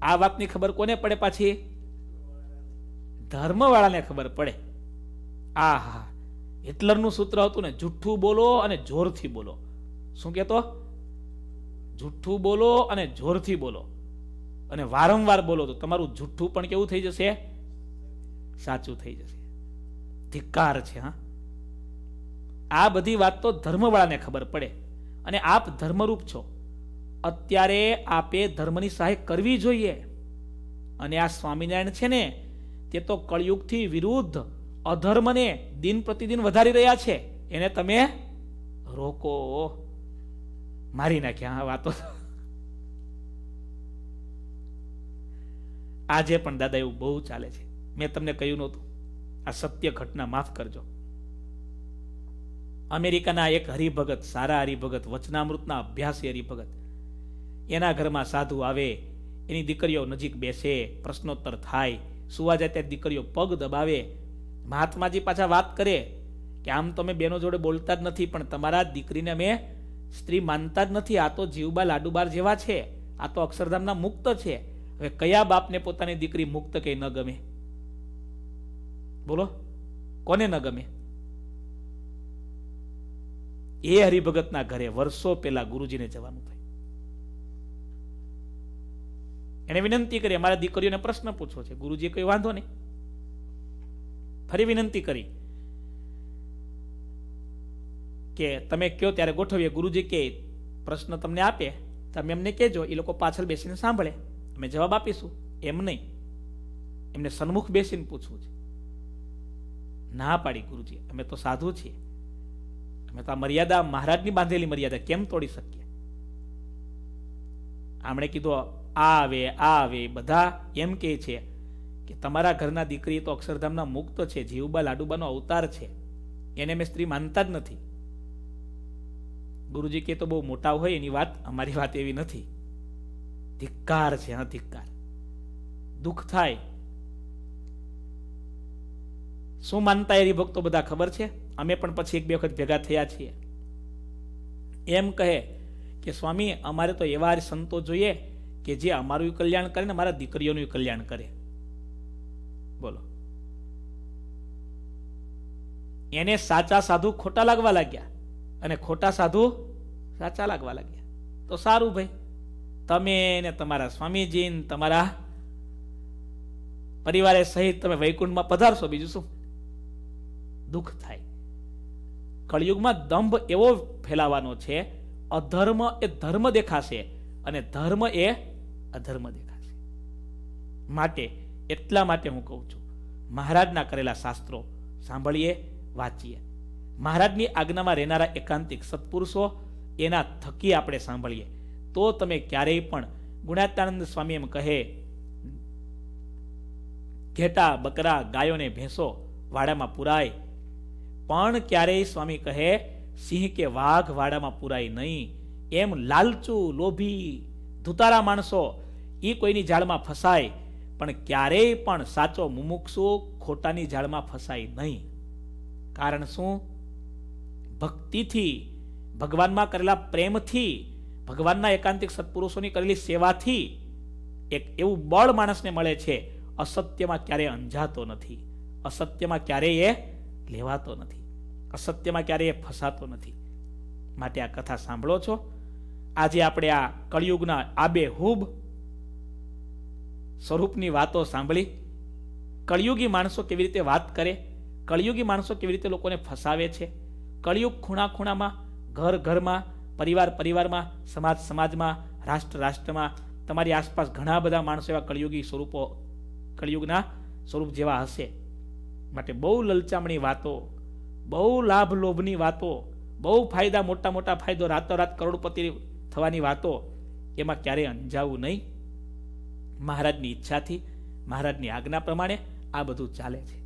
આ વાતની ખબર કોને પડે પાછી ધર્મવાળાને ખબર પડે આ હા હિટલરનું સૂત્ર હતું ને જુઠ્ઠું બોલો અને જોરથી બોલો શું કહેતો જુઠ્ઠું બોલો અને જોરથી બોલો અને વારંવાર બોલો તો તમારું જુઠ્ઠું પણ કેવું થઈ જશે સાચું થઈ જશે ધિક્કાર છે હા આ બધી વાત તો ધર્મવાળાને ખબર પડે અને આપ ધર્મરૂપ છો અત્યારે આપે ધર્મની સહાય કરવી જોઈએ અને આ સ્વામિનારાયણ છે ને તે તો કળયુગથી વિરુદ્ધ અધર્મને દિન પ્રતિદિન વધારી રહ્યા છે એને તમે રોકો મારી નાખ્યા વાતો આજે પણ દાદા એવું બહુ ચાલે છે મેં તમને કહ્યું નહોતું આ સત્ય ઘટના માફ કરજો અમેરિકાના એક હરિભગત સારા હરિભગત વચનામૃતના અભ્યાસી હરિભગત એના ઘરમાં સાધુ આવે એની દીકરીઓ નજીક બેસે પ્રશ્નોત્તર થાય સુવા જાય ત્યારે દીકરીઓ પગ દબાવે મહાત્માજી પાછા વાત કરે કે આમ તમે બેનો જોડે બોલતા જ નથી પણ તમારા દીકરીને અમે સ્ત્રી માનતા જ નથી આ તો જીવબા લાડુબાર જેવા છે આ તો અક્ષરધામના મુક્ત છે હવે કયા બાપને પોતાની દીકરી મુક્ત કે ન ગમે બોલો કોને ન ગમે એ હરિભગતના ઘરે વર્ષો પહેલા ગુરુજીને જવાનું થયું એને વિનંતી કરી અમારા દીકરીઓને પ્રશ્ન પૂછવો છે ગુરુજી કોઈ વાંધો નહીં ફરી વિનંતી કરી કે તમે કયો ત્યારે ગોઠવીએ ગુરુજી કે પ્રશ્ન તમને આપે તમે એમને કહેજો એ લોકો પાછળ બેસીને સાંભળે અમે જવાબ આપીશું એમ નહીં એમને સન્મુખ બેસીને પૂછવું છે ના પાડી ગુરુજી અમે તો સાધુ છીએ અમે તો આ મર્યાદા મહારાજની બાંધેલી મર્યાદા કેમ તોડી શકીએ આમણે કીધું આવે આવે બધા એમ કે છે કે તમારા ઘરના દીકરી તો અક્ષરધામના મુક્ત છે જીવબા લાડુબાનો અવતાર છે એને મેં સ્ત્રી માનતા જ નથી ગુરુજી કે તો બહુ મોટા હોય એની વાત અમારી વાત એવી નથી ધિક્કાર છે હા ધિક્કાર દુઃખ થાય શું માનતા એરી ભક્તો બધા ખબર છે અમે પણ પછી એક બે વખત ભેગા થયા છીએ એમ કહે કે સ્વામી અમારે તો એવા સંતો જોઈએ કે જે અમારું કલ્યાણ કરે ને મારા દીકરીઓનું કલ્યાણ કરે બોલો એને સાચા સાધુ ખોટા લાગવા લાગ્યા અને ખોટા સાધુ સાચા લાગવા લાગ્યા તો સારું ભાઈ તમે ને તમારા સ્વામીજી તમારા પરિવારે સહિત તમે વૈકુંઠમાં પધારશો બીજું શું દુઃખ થાય કળિયુગમાં દંભ એવો ફેલાવાનો છે અધર્મ એ ધર્મ દેખાશે અને ધર્મ એ અધર્મ દેખાશે માટે એટલા માટે હું કહું છું મહારાજના કરેલા શાસ્ત્રો સાંભળીએ વાંચીએ મહારાજની આજ્ઞામાં રહેનારા એકાંતિક સત્પુરુષો એના થકી આપણે સાંભળીએ તો તમે ક્યારેય પણ ગુણાતાનંદ સ્વામી એમ કહે ઘેટા બકરા ગાયોને ભેંસો વાડામાં પુરાય પણ ક્યારેય સ્વામી કહે સિંહ કે વાઘ વાડામાં પુરાય નહીં એમ લાલચું લોભી ધુતારા માણસો એ કોઈની જાળમાં ફસાય પણ ક્યારેય પણ સાચો મુમુક્ષુ ખોટાની જાળમાં ફસાય નહીં કારણ શું ભક્તિથી ભગવાનમાં કરેલા પ્રેમથી ભગવાનના એકાંતિક સત્પુરુષોની કરેલી સેવાથી એક એવું બળ માણસને મળે છે અસત્યમાં ક્યારેય અંજાતો નથી અસત્યમાં ક્યારેય એ લેવાતો નથી અસત્યમાં ક્યારેય એ ફસાતો નથી માટે આ કથા સાંભળો છો આજે આપણે આ કળિયુગના આબે હુબ સ્વરૂપની વાતો સાંભળી કળિયુગી માણસો કેવી રીતે વાત કરે કળિયુગી માણસો કેવી રીતે લોકોને ફસાવે છે કળિયુગ ખૂણા ખૂણામાં ઘર ઘરમાં પરિવાર પરિવારમાં સમાજ સમાજમાં રાષ્ટ્ર રાષ્ટ્રમાં તમારી આસપાસ ઘણા બધા માણસો એવા કળિયુગી સ્વરૂપો કળિયુગના સ્વરૂપ જેવા હશે માટે બહુ લલચામણી વાતો બહુ લાભ લોભની વાતો બહુ ફાયદા મોટા મોટા ફાયદો રાતોરાત કરોડપતિ થવાની વાતો એમાં ક્યારેય અંજાવું નહીં મહારાજની ઈચ્છાથી મહારાજની આજ્ઞા પ્રમાણે આ બધું ચાલે છે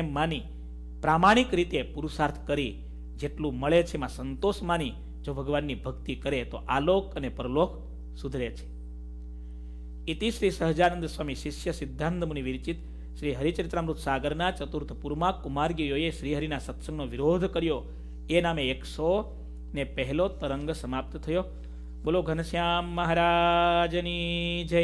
એમ માની પ્રામાણિક રીતે પુરુષાર્થ કરી જેટલું મળે છે એમાં સંતોષ માની જો ભગવાનની ભક્તિ કરે તો આલોક અને પરલોક સુધરે છે ઇતિ શ્રી સહજાનંદ સ્વામી શિષ્ય સિદ્ધાંત મુનિ વિરચિત શ્રી હરિચરિત્રામૃત સાગરના ચતુર્થ પૂરમાં કુમારગીઓએ શ્રીહરિના સત્સંગનો વિરોધ કર્યો એ નામે એકસો ને પહેલો તરંગ સમાપ્ત થયો બોલો ઘનશ્યામ મહારાજની જય